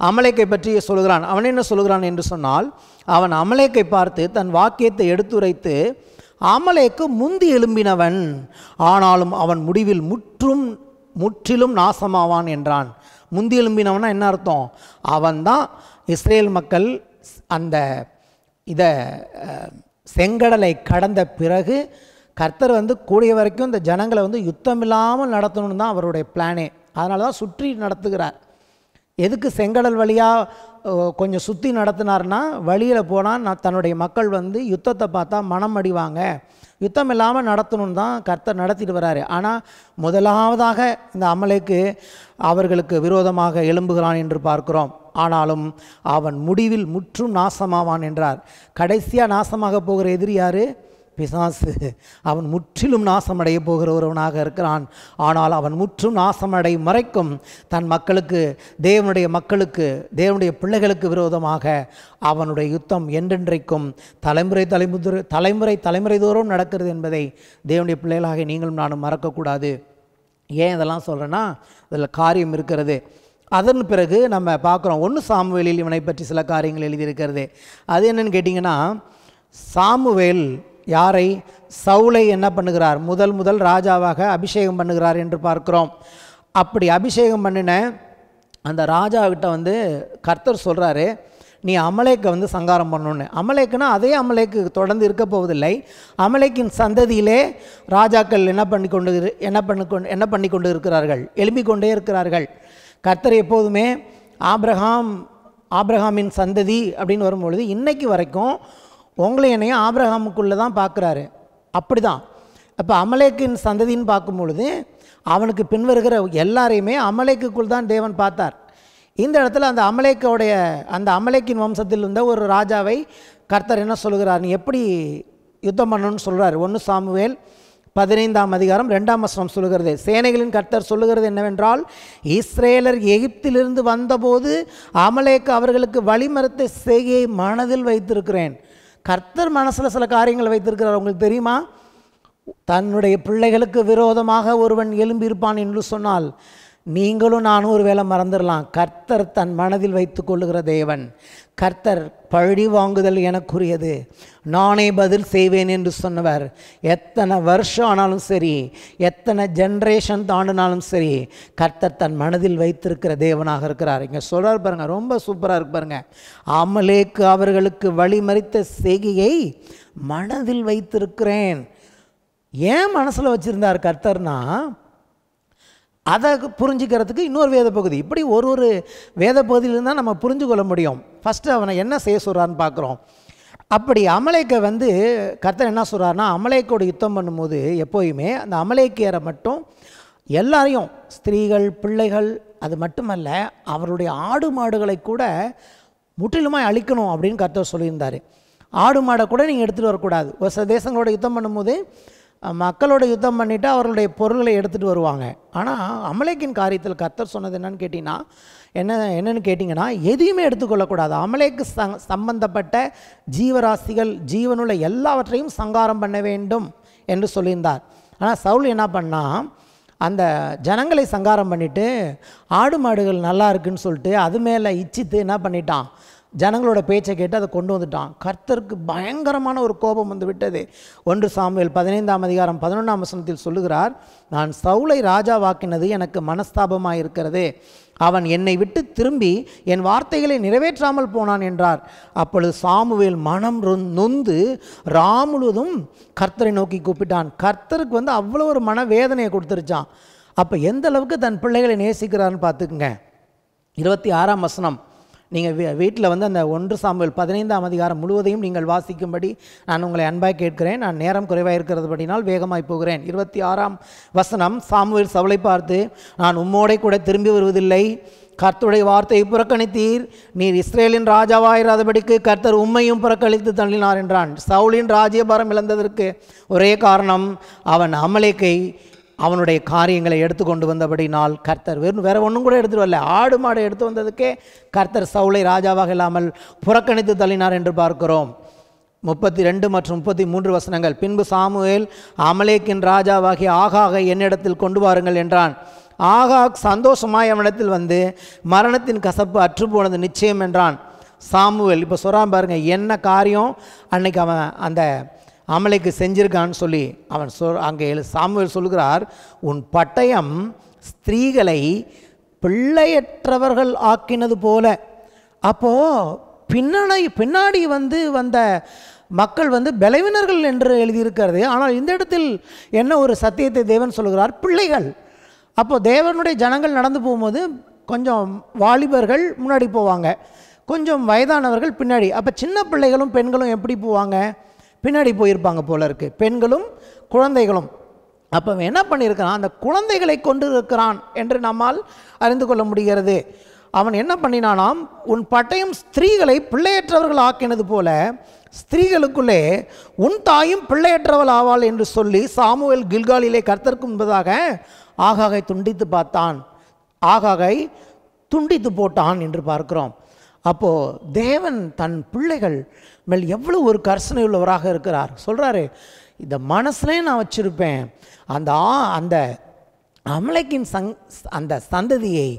Speaker 1: அமலேக்கை பற்றி சொல்கிறான் அவன் என்ன சொல்கிறான் என்று சொன்னால் அவன் அமலேக்கை பார்த்து தன் வாக்கியத்தை எடுத்துரைத்து அமலேக்கு முந்தி எழும்பினவன் ஆனாலும் அவன் முடிவில் முற்றும் முற்றிலும் நாசமாவான் என்றான் முந்தி எழும்பினவனா என்ன அர்த்தம் அவன்தான் இஸ்ரேல் மக்கள் அந்த இதை செங்கடலை கடந்த பிறகு கர்த்தர் வந்து கூடிய வரைக்கும் இந்த ஜனங்களை வந்து யுத்தம் இல்லாமல் நடத்தணும்னு தான் அவருடைய பிளானே அதனால தான் சுற்றி நடத்துகிறார் எதுக்கு செங்கடல் வழியாக கொஞ்சம் சுற்றி நடத்தினார்னா வழியில் போனால் நான் தன்னுடைய மக்கள் வந்து யுத்தத்தை பார்த்தா மனம் அடிவாங்க யுத்தம் இல்லாமல் நடத்தணும்னு தான் கர்த்தர் நடத்திட்டு வராரு ஆனால் முதலாவதாக இந்த அமலைக்கு அவர்களுக்கு விரோதமாக எழும்புகிறான் என்று பார்க்கிறோம் ஆனாலும் அவன் முடிவில் முற்றும் நாசமாவான் என்றார் கடைசியாக நாசமாக போகிற எதிரி பிசாசு அவன் முற்றிலும் நாசமடைய போகிற ஒருவனாக இருக்கிறான் ஆனால் அவன் முற்றும் நாசமடை மறைக்கும் தன் மக்களுக்கு தேவனுடைய மக்களுக்கு தேவனுடைய பிள்ளைகளுக்கு விரோதமாக அவனுடைய யுத்தம் என்றென்றைக்கும் தலைமுறை தலைமுறை தலைமுறை தலைமுறை தோறும் நடக்கிறது என்பதை தேவனுடைய பிள்ளைகளாக நீங்களும் நானும் மறக்கக்கூடாது ஏன் இதெல்லாம் சொல்கிறேன்னா அதில் காரியம் இருக்கிறது அதன் பிறகு நம்ம பார்க்குறோம் ஒன்று சாமுவேலில் இவனை பற்றி சில காரியங்கள் எழுதியிருக்கிறது அது என்னென்னு கேட்டிங்கன்னா சாமுவேல் யாரை சவுலை என்ன பண்ணுகிறார் முதல் முதல் ராஜாவாக அபிஷேகம் பண்ணுகிறார் என்று பார்க்கிறோம் அப்படி அபிஷேகம் பண்ணின அந்த ராஜாக்கிட்ட வந்து கர்த்தர் சொல்கிறாரு நீ அமலேக்கை வந்து சங்காரம் பண்ணணுன்னு அமலேக்குன்னா அதே அமலேக்கு தொடர்ந்து இருக்க போவதில்லை அமலேக்கின் சந்ததியிலே ராஜாக்கள் என்ன பண்ணி கொண்டு என்ன பண்ணி கொண்டு என்ன பண்ணி கொண்டு இருக்கிறார்கள் எழும்பிக் கொண்டே இருக்கிறார்கள் கர்த்தர் எப்போதுமே ஆப்ரஹாம் ஆப்ரஹாமின் சந்ததி அப்படின்னு வரும்பொழுது இன்றைக்கு வரைக்கும் உங்களை என்னையும் ஆப்ரஹாமுக்குள்ளே தான் பார்க்குறாரு அப்படி தான் அப்போ அமலேக்கின் சந்ததின்னு பார்க்கும் பொழுது அவனுக்கு பின்வருகிற எல்லாரையுமே அமலேக்குக்குள் தான் தேவன் பார்த்தார் இந்த இடத்துல அந்த அமலேக்கோடைய அந்த அமலேக்கின் வம்சத்தில் இருந்த ஒரு ராஜாவை கர்த்தர் என்ன சொல்கிறார் நீ எப்படி யுத்தம் பண்ணணும்னு சொல்கிறார் ஒன்று சாமுவேல் பதினைந்தாம் அதிகாரம் ரெண்டாம் வசனம் சொல்லுகிறது சேனைகளின் கர்த்தர் சொல்லுகிறது என்னவென்றால் இஸ்ரேலர் எகிப்திலிருந்து வந்தபோது அமலேக்கு அவர்களுக்கு வழிமறுத்த செய்கையை மனதில் வைத்திருக்கிறேன் கர்த்தர் மனசில் சில காரியங்களை வைத்திருக்கிறார் உங்களுக்கு தெரியுமா தன்னுடைய பிள்ளைகளுக்கு விரோதமாக ஒருவன் எலும்பியிருப்பான் என்று சொன்னால் நீங்களும் நானும் ஒரு வேளை மறந்துடலாம் கர்த்தர் தன் மனதில் வைத்து கொள்ளுகிற தேவன் கர்த்தர் பழி வாங்குதல் எனக்குரியது நானே பதில் செய்வேன் என்று சொன்னவர் எத்தனை வருஷம் ஆனாலும் சரி எத்தனை ஜென்ரேஷன் தாண்டினாலும் சரி கர்த்தர் தன் மனதில் வைத்திருக்கிற தேவனாக இருக்கிறார் இங்கே சொல்கிறார் பாருங்கள் ரொம்ப சூப்பராக இருக்கு பாருங்கள் அமலேக்கு அவர்களுக்கு வழிமறித்த செய்கையை மனதில் வைத்திருக்கிறேன் ஏன் மனசில் வச்சுருந்தார் கர்த்தர்னா அதை புரிஞ்சுக்கிறதுக்கு இன்னொரு வேத பகுதி இப்படி ஒரு ஒரு வேத பகுதியிலிருந்து தான் நம்ம புரிஞ்சு கொள்ள முடியும் ஃபஸ்ட்டு அவனை என்ன செய்ய சொல்கிறான்னு பார்க்குறோம் அப்படி அமலைக்கை வந்து கர்த்தர் என்ன சொல்கிறாருன்னா அமலைக்கோடு யுத்தம் பண்ணும்போது எப்போயுமே அந்த அமலைக்கியரை மட்டும் எல்லாரையும் ஸ்திரீகள் பிள்ளைகள் அது மட்டுமல்ல அவருடைய ஆடு மாடுகளை கூட முற்றிலுமாய் அழிக்கணும் அப்படின்னு கர்த்தர் சொல்லியிருந்தார் ஆடு மாடை கூட நீங்கள் எடுத்துகிட்டு வரக்கூடாது ஒரு சில தேசங்களோட யுத்தம் பண்ணும்போது மக்களோட யுத்தம் பண்ணிவிட்டு அவர்களுடைய பொருள்களை எடுத்துகிட்டு வருவாங்க ஆனால் அமலேக்கின் காரியத்தில் கத்தர் சொன்னது என்னன்னு கேட்டிங்கன்னா என்ன என்னென்னு கேட்டிங்கன்னா எதையுமே எடுத்துக்கொள்ளக்கூடாது அமலேக்கு சங் சம்பந்தப்பட்ட ஜீவராசிகள் ஜீவனுள்ள எல்லாவற்றையும் சங்காரம் பண்ண வேண்டும் என்று சொல்லியிருந்தார் ஆனால் சவுல் என்ன பண்ணால் அந்த ஜனங்களை சங்காரம் பண்ணிவிட்டு ஆடு மாடுகள் நல்லா இருக்குன்னு சொல்லிட்டு அது மேலே இச்சித்து என்ன பண்ணிட்டான் ஜனங்களோட பேச்சை கேட்டு அதை கொண்டு வந்துட்டான் கர்த்தருக்கு பயங்கரமான ஒரு கோபம் வந்து விட்டது ஒன்று சாமுவேல் பதினைந்தாம் அதிகாரம் பதினொன்றாம் வசனத்தில் சொல்லுகிறார் நான் சவுளை ராஜாவாக்கினது எனக்கு மனஸ்தாபமாக இருக்கிறது அவன் என்னை விட்டு திரும்பி என் வார்த்தைகளை நிறைவேற்றாமல் போனான் என்றார் அப்பொழுது சாமுவேல் மனம் நொந்து ராமுழுதும் கர்த்தரை நோக்கி கூப்பிட்டான் கர்த்தருக்கு வந்து அவ்வளோ ஒரு மன வேதனையை கொடுத்துருச்சான் அப்போ எந்த அளவுக்கு தன் பிள்ளைகளை நேசிக்கிறான்னு பார்த்துக்குங்க இருபத்தி ஆறாம் வசனம் நீங்கள் வீட்டில் வந்து அந்த ஒன்று சாம்பல் பதினைந்தாம் அதிகாரம் முழுவதையும் நீங்கள் வாசிக்கும்படி நான் உங்களை அன்பாக கேட்கிறேன் நான் நேரம் குறைவாக இருக்கிறது படினால் வேகமாய் போகிறேன் இருபத்தி ஆறாம் வசனம் சாமுவேல் சவலை பார்த்து நான் உம்மோடை கூட திரும்பி வருவதில்லை கர்த்தருடைய வார்த்தையை புறக்கணித்தீர் நீர் இஸ்ரேலின் ராஜாவாயிராதபடிக்கு கர்த்தர் உண்மையும் புறக்கணித்து தள்ளினார் என்றான் சவுலின் ராஜ்யபாரம் இழந்ததற்கு ஒரே காரணம் அவன் அமலேக்கை அவனுடைய காரியங்களை எடுத்து கொண்டு வந்தபடினால் கர்த்தர் வெறும் வேறு ஒன்றும் கூட எடுத்துகிட்டு வரல ஆடு மாடு எடுத்து வந்ததுக்கே கர்த்தர் சவுளை ராஜாவாக இல்லாமல் புறக்கணித்து தள்ளினார் என்று பார்க்கிறோம் முப்பத்தி ரெண்டு மற்றும் முப்பத்தி மூன்று வசனங்கள் பின்பு சாமுவேல் அமலேக்கின் ராஜாவாகிய ஆகாக என்னிடத்தில் கொண்டு வாருங்கள் என்றான் ஆகாக் சந்தோஷமாய் அவனிடத்தில் வந்து மரணத்தின் கசப்பு அற்றுப்போனது நிச்சயம் என்றான் சாமுவேல் இப்போ சொல்கிறான் பாருங்கள் என்ன காரியம் அன்னைக்கு அவன் அந்த அமலைக்கு செஞ்சிருக்கான்னு சொல்லி அவன் சொ அங்கே சாமுவேல் சொல்கிறார் உன் பட்டயம் ஸ்திரீகளை பிள்ளையற்றவர்கள் ஆக்கினது போல அப்போது பின்னணி பின்னாடி வந்து வந்த மக்கள் வந்து பலவினர்கள் என்று எழுதியிருக்கிறது ஆனால் இந்த இடத்தில் என்ன ஒரு சத்தியத்தை தேவன் சொல்கிறார் பிள்ளைகள் அப்போது தேவனுடைய ஜனங்கள் நடந்து போகும்போது கொஞ்சம் வாலிபர்கள் முன்னாடி போவாங்க கொஞ்சம் வயதானவர்கள் பின்னாடி அப்போ சின்ன பிள்ளைகளும் பெண்களும் எப்படி போவாங்க பின்னாடி போயிருப்பாங்க போல இருக்குது பெண்களும் குழந்தைகளும் அப்போ என்ன பண்ணியிருக்கிறான் அந்த குழந்தைகளை கொண்டு இருக்கிறான் என்று நம்மால் அறிந்து கொள்ள முடிகிறது அவன் என்ன பண்ணினானாம் உன் பட்டயம் ஸ்திரீகளை பிள்ளையற்றவர்கள் ஆக்கினது போல ஸ்திரீகளுக்குள்ளே உன் தாயும் பிள்ளையற்றவள் ஆவாள் என்று சொல்லி சாமுவேல் கில்காலிலே கர்த்தருக்கு என்பதாக ஆகாகை துண்டித்து பார்த்தான் ஆகாகை துண்டித்து போட்டான் என்று பார்க்கிறோம் அப்போது தேவன் தன் பிள்ளைகள் மேல் எவ்வளோ ஒரு கர்சனை உள்ளவராக இருக்கிறார் சொல்கிறாரு இந்த மனசுலேயும் நான் வச்சுருப்பேன் அந்த ஆ அந்த அமலைக்கின் சங் அந்த சந்ததியை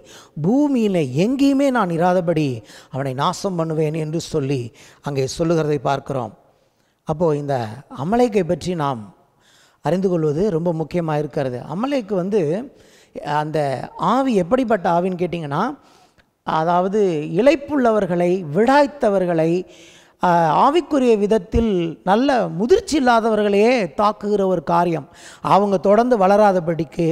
Speaker 1: பூமியில் எங்கேயுமே நான் இராதபடி அவனை நாசம் பண்ணுவேன் என்று சொல்லி அங்கே சொல்லுகிறதை பார்க்கிறோம் அப்போது இந்த அமலைக்கை பற்றி நாம் அறிந்து கொள்வது ரொம்ப முக்கியமாக இருக்கிறது அமலைக்கு வந்து அந்த ஆவி எப்படிப்பட்ட ஆவின்னு கேட்டிங்கன்னா அதாவது இழைப்புள்ளவர்களை விடாய்த்தவர்களை ஆவிக்குரிய விதத்தில் நல்ல முதிர்ச்சி இல்லாதவர்களையே தாக்குகிற ஒரு காரியம் அவங்க தொடர்ந்து வளராதபடிக்கு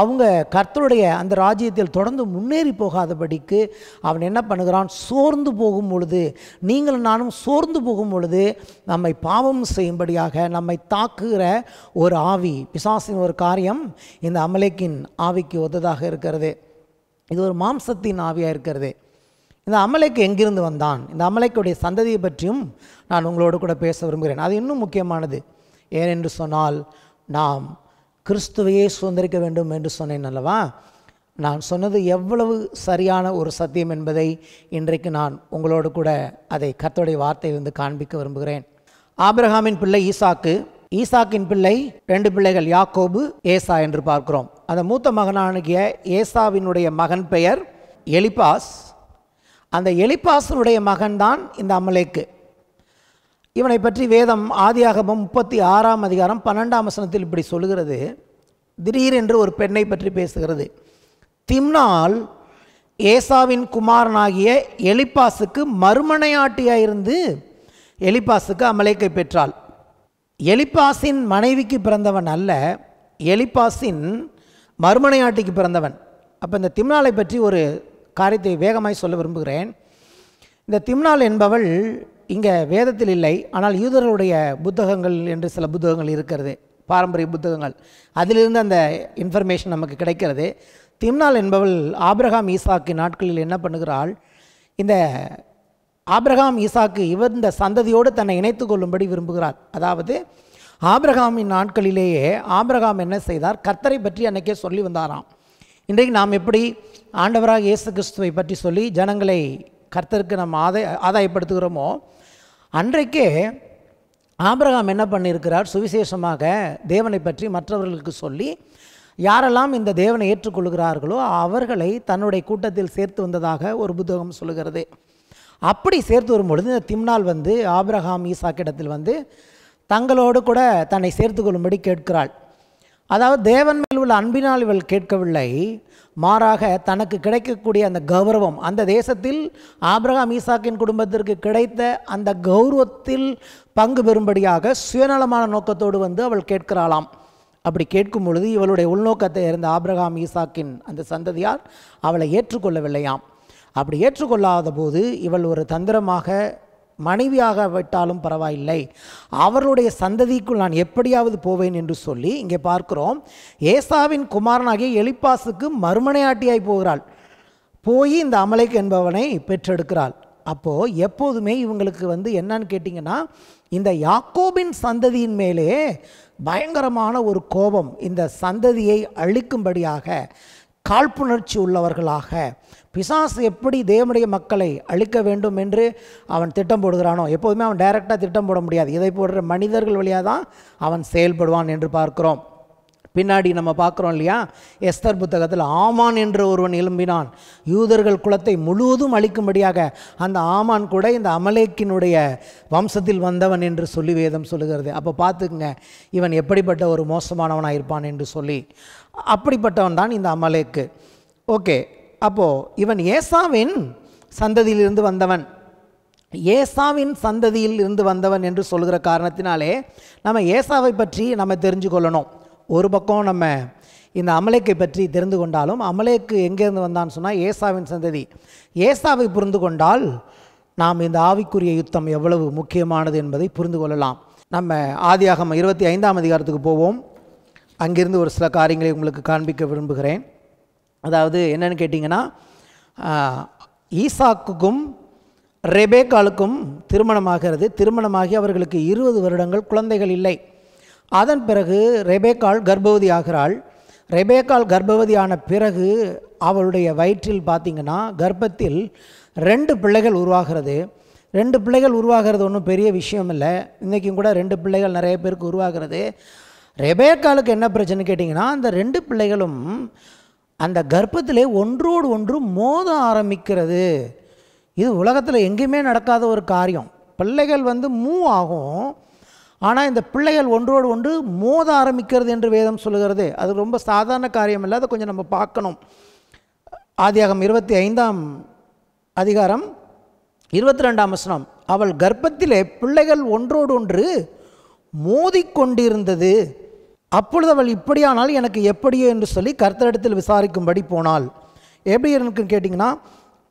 Speaker 1: அவங்க கர்த்தருடைய அந்த ராஜ்யத்தில் தொடர்ந்து முன்னேறி போகாதபடிக்கு அவன் என்ன பண்ணுகிறான் சோர்ந்து போகும் பொழுது நீங்கள் நானும் சோர்ந்து போகும் பொழுது நம்மை பாவம் செய்யும்படியாக நம்மை தாக்குகிற ஒரு ஆவி பிசாசின் ஒரு காரியம் இந்த அமலேக்கின் ஆவிக்கு ஒத்ததாக இருக்கிறது இது ஒரு மாம்சத்தின் ஆவியாக இருக்கிறது இந்த அமலைக்கு எங்கிருந்து வந்தான் இந்த அமலைக்குடைய சந்ததியை பற்றியும் நான் உங்களோடு கூட பேச விரும்புகிறேன் அது இன்னும் முக்கியமானது ஏனென்று சொன்னால் நாம் கிறிஸ்துவையே சுதந்திரிக்க வேண்டும் என்று சொன்னேன் அல்லவா நான் சொன்னது எவ்வளவு சரியான ஒரு சத்தியம் என்பதை இன்றைக்கு நான் உங்களோடு கூட அதை கத்தோடைய வார்த்தையிலிருந்து காண்பிக்க விரும்புகிறேன் ஆபிரஹாமின் பிள்ளை ஈசாக்கு ஈசாக்கின் பிள்ளை ரெண்டு பிள்ளைகள் யாக்கோபு ஏசா என்று பார்க்கிறோம் அந்த மூத்த மகனாகிய ஏசாவினுடைய மகன் பெயர் எலிபாஸ் அந்த எலிப்பாசருடைய மகன்தான் இந்த அமலேக்கு இவனை பற்றி வேதம் ஆதியாகமும் முப்பத்தி ஆறாம் அதிகாரம் பன்னெண்டாம் வசனத்தில் இப்படி சொல்கிறது திடீரென்று ஒரு பெண்ணை பற்றி பேசுகிறது திம்னால் ஏசாவின் குமாரனாகிய எலிப்பாசுக்கு மறுமனையாட்டியாயிருந்து எலிப்பாசுக்கு அமலேக்கை பெற்றாள் எலிப்பாசின் மனைவிக்கு பிறந்தவன் அல்ல எலிப்பாசின் மறுமனையாட்டிக்கு பிறந்தவன் அப்போ இந்த திம்னாலை பற்றி ஒரு காரியத்தை வேகமாய் சொல்ல விரும்புகிறேன் இந்த திம்னால் என்பவள் இங்கே வேதத்தில் இல்லை ஆனால் யூதர்களுடைய புத்தகங்கள் என்று சில புத்தகங்கள் இருக்கிறது பாரம்பரிய புத்தகங்கள் அதிலிருந்து அந்த இன்ஃபர்மேஷன் நமக்கு கிடைக்கிறது திம்னால் என்பவள் ஆப்ரஹாம் ஈசாக்கு நாட்களில் என்ன பண்ணுகிறாள் இந்த ஆப்ரஹாம் ஈசாக்கு இவர் இந்த சந்ததியோடு தன்னை இணைத்து கொள்ளும்படி விரும்புகிறார் அதாவது ஆப்ரஹாமின் நாட்களிலேயே ஆப்ரஹாம் என்ன செய்தார் கர்த்தரை பற்றி அன்னைக்கே சொல்லி வந்தாராம் இன்றைக்கு நாம் எப்படி ஆண்டவராக இயேசு கிறிஸ்துவை பற்றி சொல்லி ஜனங்களை கர்த்தருக்கு நம்ம ஆதாய ஆதாயப்படுத்துகிறோமோ அன்றைக்கே ஆபிரகாம் என்ன பண்ணியிருக்கிறார் சுவிசேஷமாக தேவனை பற்றி மற்றவர்களுக்கு சொல்லி யாரெல்லாம் இந்த தேவனை ஏற்றுக்கொள்கிறார்களோ அவர்களை தன்னுடைய கூட்டத்தில் சேர்த்து வந்ததாக ஒரு புத்தகம் சொல்கிறது அப்படி சேர்த்து வரும்பொழுது இந்த திம்னால் வந்து ஆபிரகாம் ஈசாக்கிடத்தில் வந்து தங்களோடு கூட தன்னை சேர்த்து கொள்ளும்படி கேட்கிறாள் அதாவது தேவன் மேல் உள்ள அன்பினால் இவள் கேட்கவில்லை மாறாக தனக்கு கிடைக்கக்கூடிய அந்த கௌரவம் அந்த தேசத்தில் ஆப்ரஹாம் ஈசாக்கின் குடும்பத்திற்கு கிடைத்த அந்த கௌரவத்தில் பங்கு பெறும்படியாக சுயநலமான நோக்கத்தோடு வந்து அவள் கேட்கிறாளாம் அப்படி கேட்கும் பொழுது இவளுடைய உள்நோக்கத்தை இருந்த ஆப்ரஹாம் ஈசாக்கின் அந்த சந்ததியார் அவளை ஏற்றுக்கொள்ளவில்லையாம் அப்படி ஏற்றுக்கொள்ளாத போது இவள் ஒரு தந்திரமாக மனைவியாக விட்டாலும் பரவாயில்லை அவர்களுடைய சந்ததிக்குள் நான் எப்படியாவது போவேன் என்று சொல்லி இங்கே பார்க்கிறோம் ஏசாவின் குமாரனாகிய எலிப்பாசுக்கு மறுமனையாட்டியாய் போகிறாள் போய் இந்த அமலைக்கு என்பவனை பெற்றெடுக்கிறாள் அப்போது எப்போதுமே இவங்களுக்கு வந்து என்னன்னு கேட்டிங்கன்னா இந்த யாக்கோபின் சந்ததியின் மேலே பயங்கரமான ஒரு கோபம் இந்த சந்ததியை அழிக்கும்படியாக காழ்ப்புணர்ச்சி உள்ளவர்களாக பிசாசு எப்படி தேவனுடைய மக்களை அழிக்க வேண்டும் என்று அவன் திட்டம் போடுகிறானோ எப்போதுமே அவன் டைரெக்டாக திட்டம் போட முடியாது இதை போடுற மனிதர்கள் வழியாக தான் அவன் செயல்படுவான் என்று பார்க்குறோம் பின்னாடி நம்ம பார்க்குறோம் இல்லையா எஸ்தர் புத்தகத்தில் ஆமான் என்று ஒருவன் எழும்பினான் யூதர்கள் குலத்தை முழுவதும் அழிக்கும்படியாக அந்த ஆமான் கூட இந்த அமலேக்கினுடைய வம்சத்தில் வந்தவன் என்று சொல்லி வேதம் சொல்லுகிறது அப்போ பார்த்துக்குங்க இவன் எப்படிப்பட்ட ஒரு மோசமானவனாக இருப்பான் என்று சொல்லி அப்படிப்பட்டவன் தான் இந்த அமலேக்கு ஓகே அப்போது இவன் ஏசாவின் சந்ததியிலிருந்து வந்தவன் ஏசாவின் சந்ததியில் இருந்து வந்தவன் என்று சொல்கிற காரணத்தினாலே நம்ம ஏசாவை பற்றி நம்ம தெரிஞ்சு கொள்ளணும் ஒரு பக்கம் நம்ம இந்த அமலேக்கை பற்றி தெரிந்து கொண்டாலும் அமலேக்கு எங்கேருந்து வந்தான்னு சொன்னால் ஏசாவின் சந்ததி ஏசாவை புரிந்து கொண்டால் நாம் இந்த ஆவிக்குரிய யுத்தம் எவ்வளவு முக்கியமானது என்பதை புரிந்து கொள்ளலாம் நம்ம ஆதியாகம் இருபத்தி ஐந்தாம் அதிகாரத்துக்கு போவோம் அங்கிருந்து ஒரு சில காரியங்களை உங்களுக்கு காண்பிக்க விரும்புகிறேன் அதாவது என்னென்னு கேட்டிங்கன்னா ஈசாக்குக்கும் ரெபேக்காலுக்கும் திருமணமாகிறது திருமணமாகி அவர்களுக்கு இருபது வருடங்கள் குழந்தைகள் இல்லை அதன் பிறகு ரெபேக்கால் கர்ப்பவதி ஆகிறாள் ரெபேக்கால் கர்ப்பவதியான பிறகு அவளுடைய வயிற்றில் பார்த்திங்கன்னா கர்ப்பத்தில் ரெண்டு பிள்ளைகள் உருவாகிறது ரெண்டு பிள்ளைகள் உருவாகிறது ஒன்றும் பெரிய விஷயம் இல்லை இன்றைக்கும் கூட ரெண்டு பிள்ளைகள் நிறைய பேருக்கு உருவாகிறது ரெபேக்காலுக்கு என்ன பிரச்சனை கேட்டிங்கன்னா அந்த ரெண்டு பிள்ளைகளும் அந்த கர்ப்பத்தில் ஒன்றோடு ஒன்று மோத ஆரம்பிக்கிறது இது உலகத்தில் எங்கேயுமே நடக்காத ஒரு காரியம் பிள்ளைகள் வந்து மூவ் ஆகும் ஆனால் இந்த பிள்ளைகள் ஒன்றோடு ஒன்று மோத ஆரம்பிக்கிறது என்று வேதம் சொல்லுகிறது அது ரொம்ப சாதாரண காரியம் இல்லை அதை கொஞ்சம் நம்ம பார்க்கணும் ஆதியாகம் இருபத்தி ஐந்தாம் அதிகாரம் இருபத்தி ரெண்டாம் வசனம் அவள் கர்ப்பத்திலே பிள்ளைகள் ஒன்றோடு ஒன்று மோதிக்கொண்டிருந்தது அப்பொழுது அவள் இப்படியானால் எனக்கு எப்படியோ என்று சொல்லி கர்த்தரிடத்தில் விசாரிக்கும்படி போனாள் எப்படி இருக்குன்னு கேட்டிங்கன்னா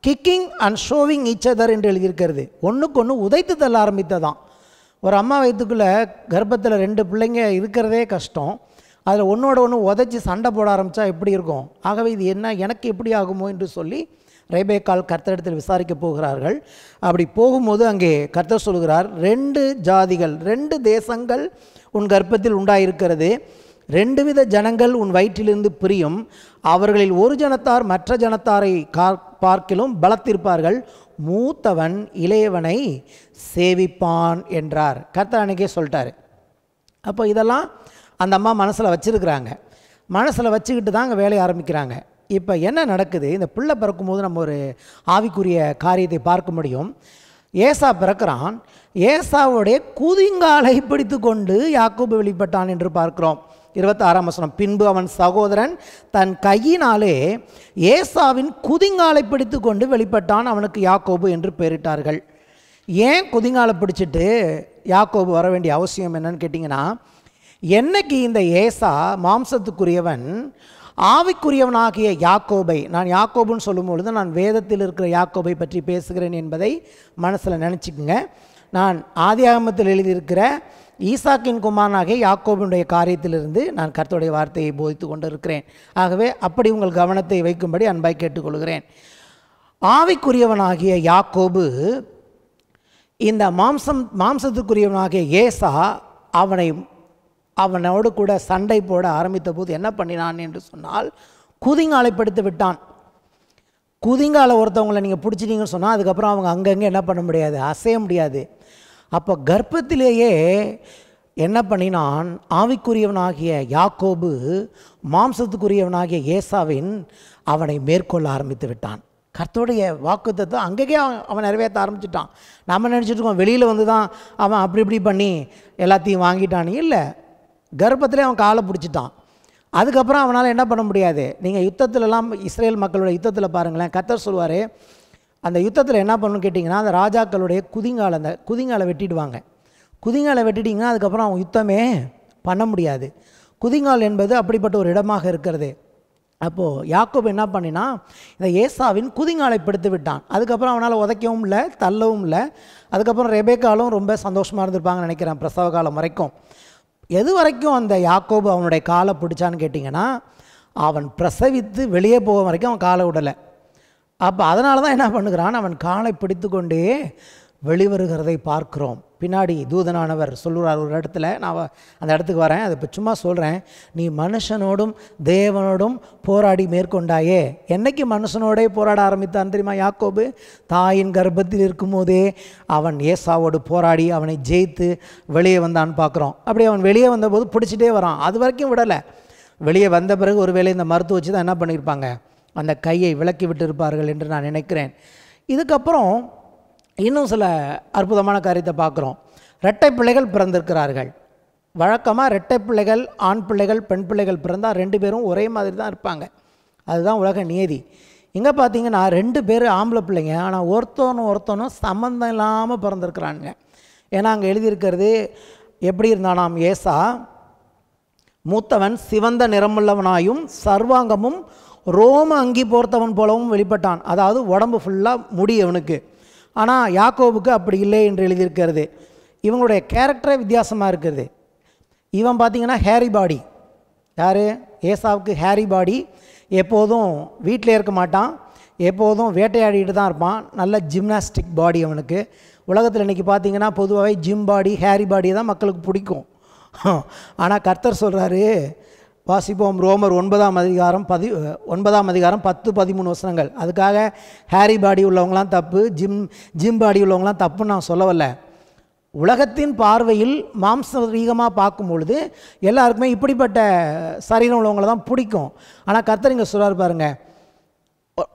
Speaker 1: கிக்கிங் அண்ட் ஷோவிங் அதர் என்று எழுதியிருக்கிறது ஒன்றுக்கு ஒன்று உதைத்து தள்ள ஆரம்பித்ததான் ஒரு அம்மா வயதுக்குள்ளே கர்ப்பத்தில் ரெண்டு பிள்ளைங்க இருக்கிறதே கஷ்டம் அதில் ஒன்றோட ஒன்று உதைச்சி சண்டை போட ஆரம்பித்தா எப்படி இருக்கும் ஆகவே இது என்ன எனக்கு எப்படி ஆகுமோ என்று சொல்லி ரேபேக்கால் கர்த்தரிடத்தில் விசாரிக்க போகிறார்கள் அப்படி போகும்போது அங்கே கர்த்தர் சொல்கிறார் ரெண்டு ஜாதிகள் ரெண்டு தேசங்கள் உன் கர்ப்பத்தில் உண்டாயிருக்கிறது ரெண்டு வித ஜனங்கள் உன் வயிற்றிலிருந்து பிரியும் அவர்களில் ஒரு ஜனத்தார் மற்ற ஜனத்தாரை பார்க்கிலும் பலத்திருப்பார்கள் மூத்தவன் இளையவனை சேவிப்பான் என்றார் கர்த்தர் அன்றைக்கே சொல்லிட்டார் அப்போ இதெல்லாம் அந்த அம்மா மனசில் வச்சுருக்கிறாங்க மனசில் வச்சுக்கிட்டு தான் அங்கே வேலையை ஆரம்பிக்கிறாங்க இப்போ என்ன நடக்குது இந்த பிள்ளை பிறக்கும்போது நம்ம ஒரு ஆவிக்குரிய காரியத்தை பார்க்க முடியும் ஏசா பிறக்கிறான் ஏசாவுடைய கூதிங்காலை பிடித்து கொண்டு யாக்கோபு வெளிப்பட்டான் என்று பார்க்கிறோம் இருபத்தாறாம் வசனம் பின்பு அவன் சகோதரன் தன் கையினாலே ஏசாவின் குதிங்காலை பிடித்து கொண்டு வெளிப்பட்டான் அவனுக்கு யாக்கோபு என்று பெயரிட்டார்கள் ஏன் குதிங்காலை பிடிச்சிட்டு யாக்கோபு வர வேண்டிய அவசியம் என்னன்னு கேட்டிங்கன்னா என்னைக்கு இந்த ஏசா மாம்சத்துக்குரியவன் ஆவிக்குரியவனாகிய யாக்கோபை நான் யாக்கோபுன்னு சொல்லும் பொழுது நான் வேதத்தில் இருக்கிற யாக்கோபை பற்றி பேசுகிறேன் என்பதை மனசில் நினச்சிக்கங்க நான் ஆதி ஆகமத்தில் எழுதியிருக்கிற ஈசாக்கின் குமாரனாகிய யாக்கோபினுடைய காரியத்திலிருந்து நான் கருத்துடைய வார்த்தையை போதித்து கொண்டு இருக்கிறேன் ஆகவே அப்படி உங்கள் கவனத்தை வைக்கும்படி அன்பாய் கேட்டுக்கொள்கிறேன் ஆவிக்குரியவனாகிய யாக்கோபு இந்த மாம்சம் மாம்சத்துக்குரியவனாகிய ஏசா அவனை அவனோடு கூட சண்டை போட ஆரம்பித்த போது என்ன பண்ணினான் என்று சொன்னால் குதிங்காலை படுத்து விட்டான் குதிங்காலை ஒருத்தவங்களை நீங்கள் பிடிச்சிட்டிங்கன்னு சொன்னால் அதுக்கப்புறம் அவங்க அங்கங்கே என்ன பண்ண முடியாது அசைய முடியாது அப்போ கர்ப்பத்திலேயே என்ன பண்ணினான் ஆவிக்குரியவனாகிய யாக்கோபு மாம்சத்துக்குரியவனாகிய ஏசாவின் அவனை மேற்கொள்ள ஆரம்பித்து விட்டான் கர்த்தோடைய வாக்குத்தத்தை அங்கேயே அவன் அவன் நிறைவேற்ற ஆரம்பிச்சிட்டான் நம்ம நினச்சிட்டு இருக்கோம் வெளியில் வந்து தான் அவன் அப்படி இப்படி பண்ணி எல்லாத்தையும் வாங்கிட்டானே இல்லை கர்ப்பத்திலே அவன் காலை பிடிச்சிட்டான் அதுக்கப்புறம் அவனால் என்ன பண்ண முடியாது நீங்கள் யுத்தத்திலலாம் இஸ்ரேல் மக்களுடைய யுத்தத்தில் பாருங்களேன் கத்தர் சொல்வார் அந்த யுத்தத்தில் என்ன பண்ணணும்னு கேட்டிங்கன்னா அந்த ராஜாக்களுடைய குதிங்காலை அந்த குதிங்காலை வெட்டிடுவாங்க குதிங்காலை வெட்டிட்டிங்கன்னா அதுக்கப்புறம் அவன் யுத்தமே பண்ண முடியாது குதிங்கால் என்பது அப்படிப்பட்ட ஒரு இடமாக இருக்கிறது அப்போது யாக்கோப் என்ன பண்ணினா இந்த ஏசாவின் குதிங்காலை படுத்து விட்டான் அதுக்கப்புறம் அவனால் உதைக்கவும் இல்லை தள்ளவும் இல்லை அதுக்கப்புறம் ரெபேக்காலும் ரொம்ப சந்தோஷமாக இருந்திருப்பாங்கன்னு நினைக்கிறேன் பிரசவ காலம் வரைக்கும் எது வரைக்கும் அந்த யாக்கோபு அவனுடைய காலை பிடிச்சான்னு கேட்டிங்கன்னா அவன் பிரசவித்து வெளியே போக வரைக்கும் அவன் காலை விடலை அப்போ அதனால தான் என்ன பண்ணுகிறான் அவன் காலை பிடித்து கொண்டே வெளிவருகிறதை பார்க்கிறோம் பின்னாடி தூதனானவர் சொல்லுறார் ஒரு இடத்துல நான் அந்த இடத்துக்கு வரேன் அதை இப்போ சும்மா சொல்கிறேன் நீ மனுஷனோடும் தேவனோடும் போராடி மேற்கொண்டாயே என்னைக்கு மனுஷனோடே போராட ஆரம்பித்தான் தெரியுமா யாக்கோபு தாயின் கர்ப்பத்தில் இருக்கும்போதே அவன் ஏசாவோடு போராடி அவனை ஜெயித்து வெளியே வந்தான்னு பார்க்குறோம் அப்படி அவன் வெளியே வந்தபோது பிடிச்சிட்டே வரான் அது வரைக்கும் விடலை வெளியே வந்த பிறகு ஒருவேளை இந்த மருத்துவ வச்சு தான் என்ன பண்ணியிருப்பாங்க அந்த கையை விலக்கி விட்டிருப்பார்கள் என்று நான் நினைக்கிறேன் இதுக்கப்புறம் இன்னும் சில அற்புதமான காரியத்தை பார்க்குறோம் ரெட்டை பிள்ளைகள் பிறந்திருக்கிறார்கள் வழக்கமாக ரெட்டை பிள்ளைகள் ஆண் பிள்ளைகள் பெண் பிள்ளைகள் பிறந்தால் ரெண்டு பேரும் ஒரே மாதிரி தான் இருப்பாங்க அதுதான் உலக நியதி இங்கே பார்த்தீங்கன்னா ரெண்டு பேர் ஆம்பளை பிள்ளைங்க ஆனால் ஒருத்தனும் ஒருத்தனும் சம்மந்தம் இல்லாமல் பிறந்திருக்கிறாங்க ஏன்னா அங்கே எழுதியிருக்கிறது எப்படி இருந்தானாம் ஏசா மூத்தவன் சிவந்த நிறமுள்ளவனாயும் சர்வாங்கமும் ரோம அங்கி போர்த்தவன் போலவும் வெளிப்பட்டான் அதாவது உடம்பு ஃபுல்லாக முடி அவனுக்கு ஆனால் யாக்கோவுக்கு அப்படி இல்லை என்று எழுதியிருக்கிறது இவங்களுடைய கேரக்டரே வித்தியாசமாக இருக்கிறது இவன் பார்த்திங்கன்னா ஹேரி பாடி யார் ஏசாவுக்கு ஹேரி பாடி எப்போதும் வீட்டில் இருக்க மாட்டான் எப்போதும் வேட்டையாடிட்டு தான் இருப்பான் நல்ல ஜிம்னாஸ்டிக் பாடி அவனுக்கு உலகத்தில் இன்றைக்கி பார்த்திங்கன்னா பொதுவாகவே ஜிம் பாடி ஹேரி பாடி தான் மக்களுக்கு பிடிக்கும் ஆனால் கர்த்தர் சொல்கிறாரு வாசிப்போம் ரோமர் ஒன்பதாம் அதிகாரம் பதி ஒன்பதாம் அதிகாரம் பத்து பதிமூணு வசனங்கள் அதுக்காக ஹேரி பாடி உள்ளவங்களாம் தப்பு ஜிம் ஜிம் பாடி உள்ளவங்களாம் தப்புன்னு நான் சொல்ல வரல உலகத்தின் பார்வையில் மாம்சரீகமாக பார்க்கும் பொழுது எல்லாருக்குமே இப்படிப்பட்ட சரீரம் உள்ளவங்களை தான் பிடிக்கும் ஆனால் கத்தரிங்க சொல்கிறார் பாருங்க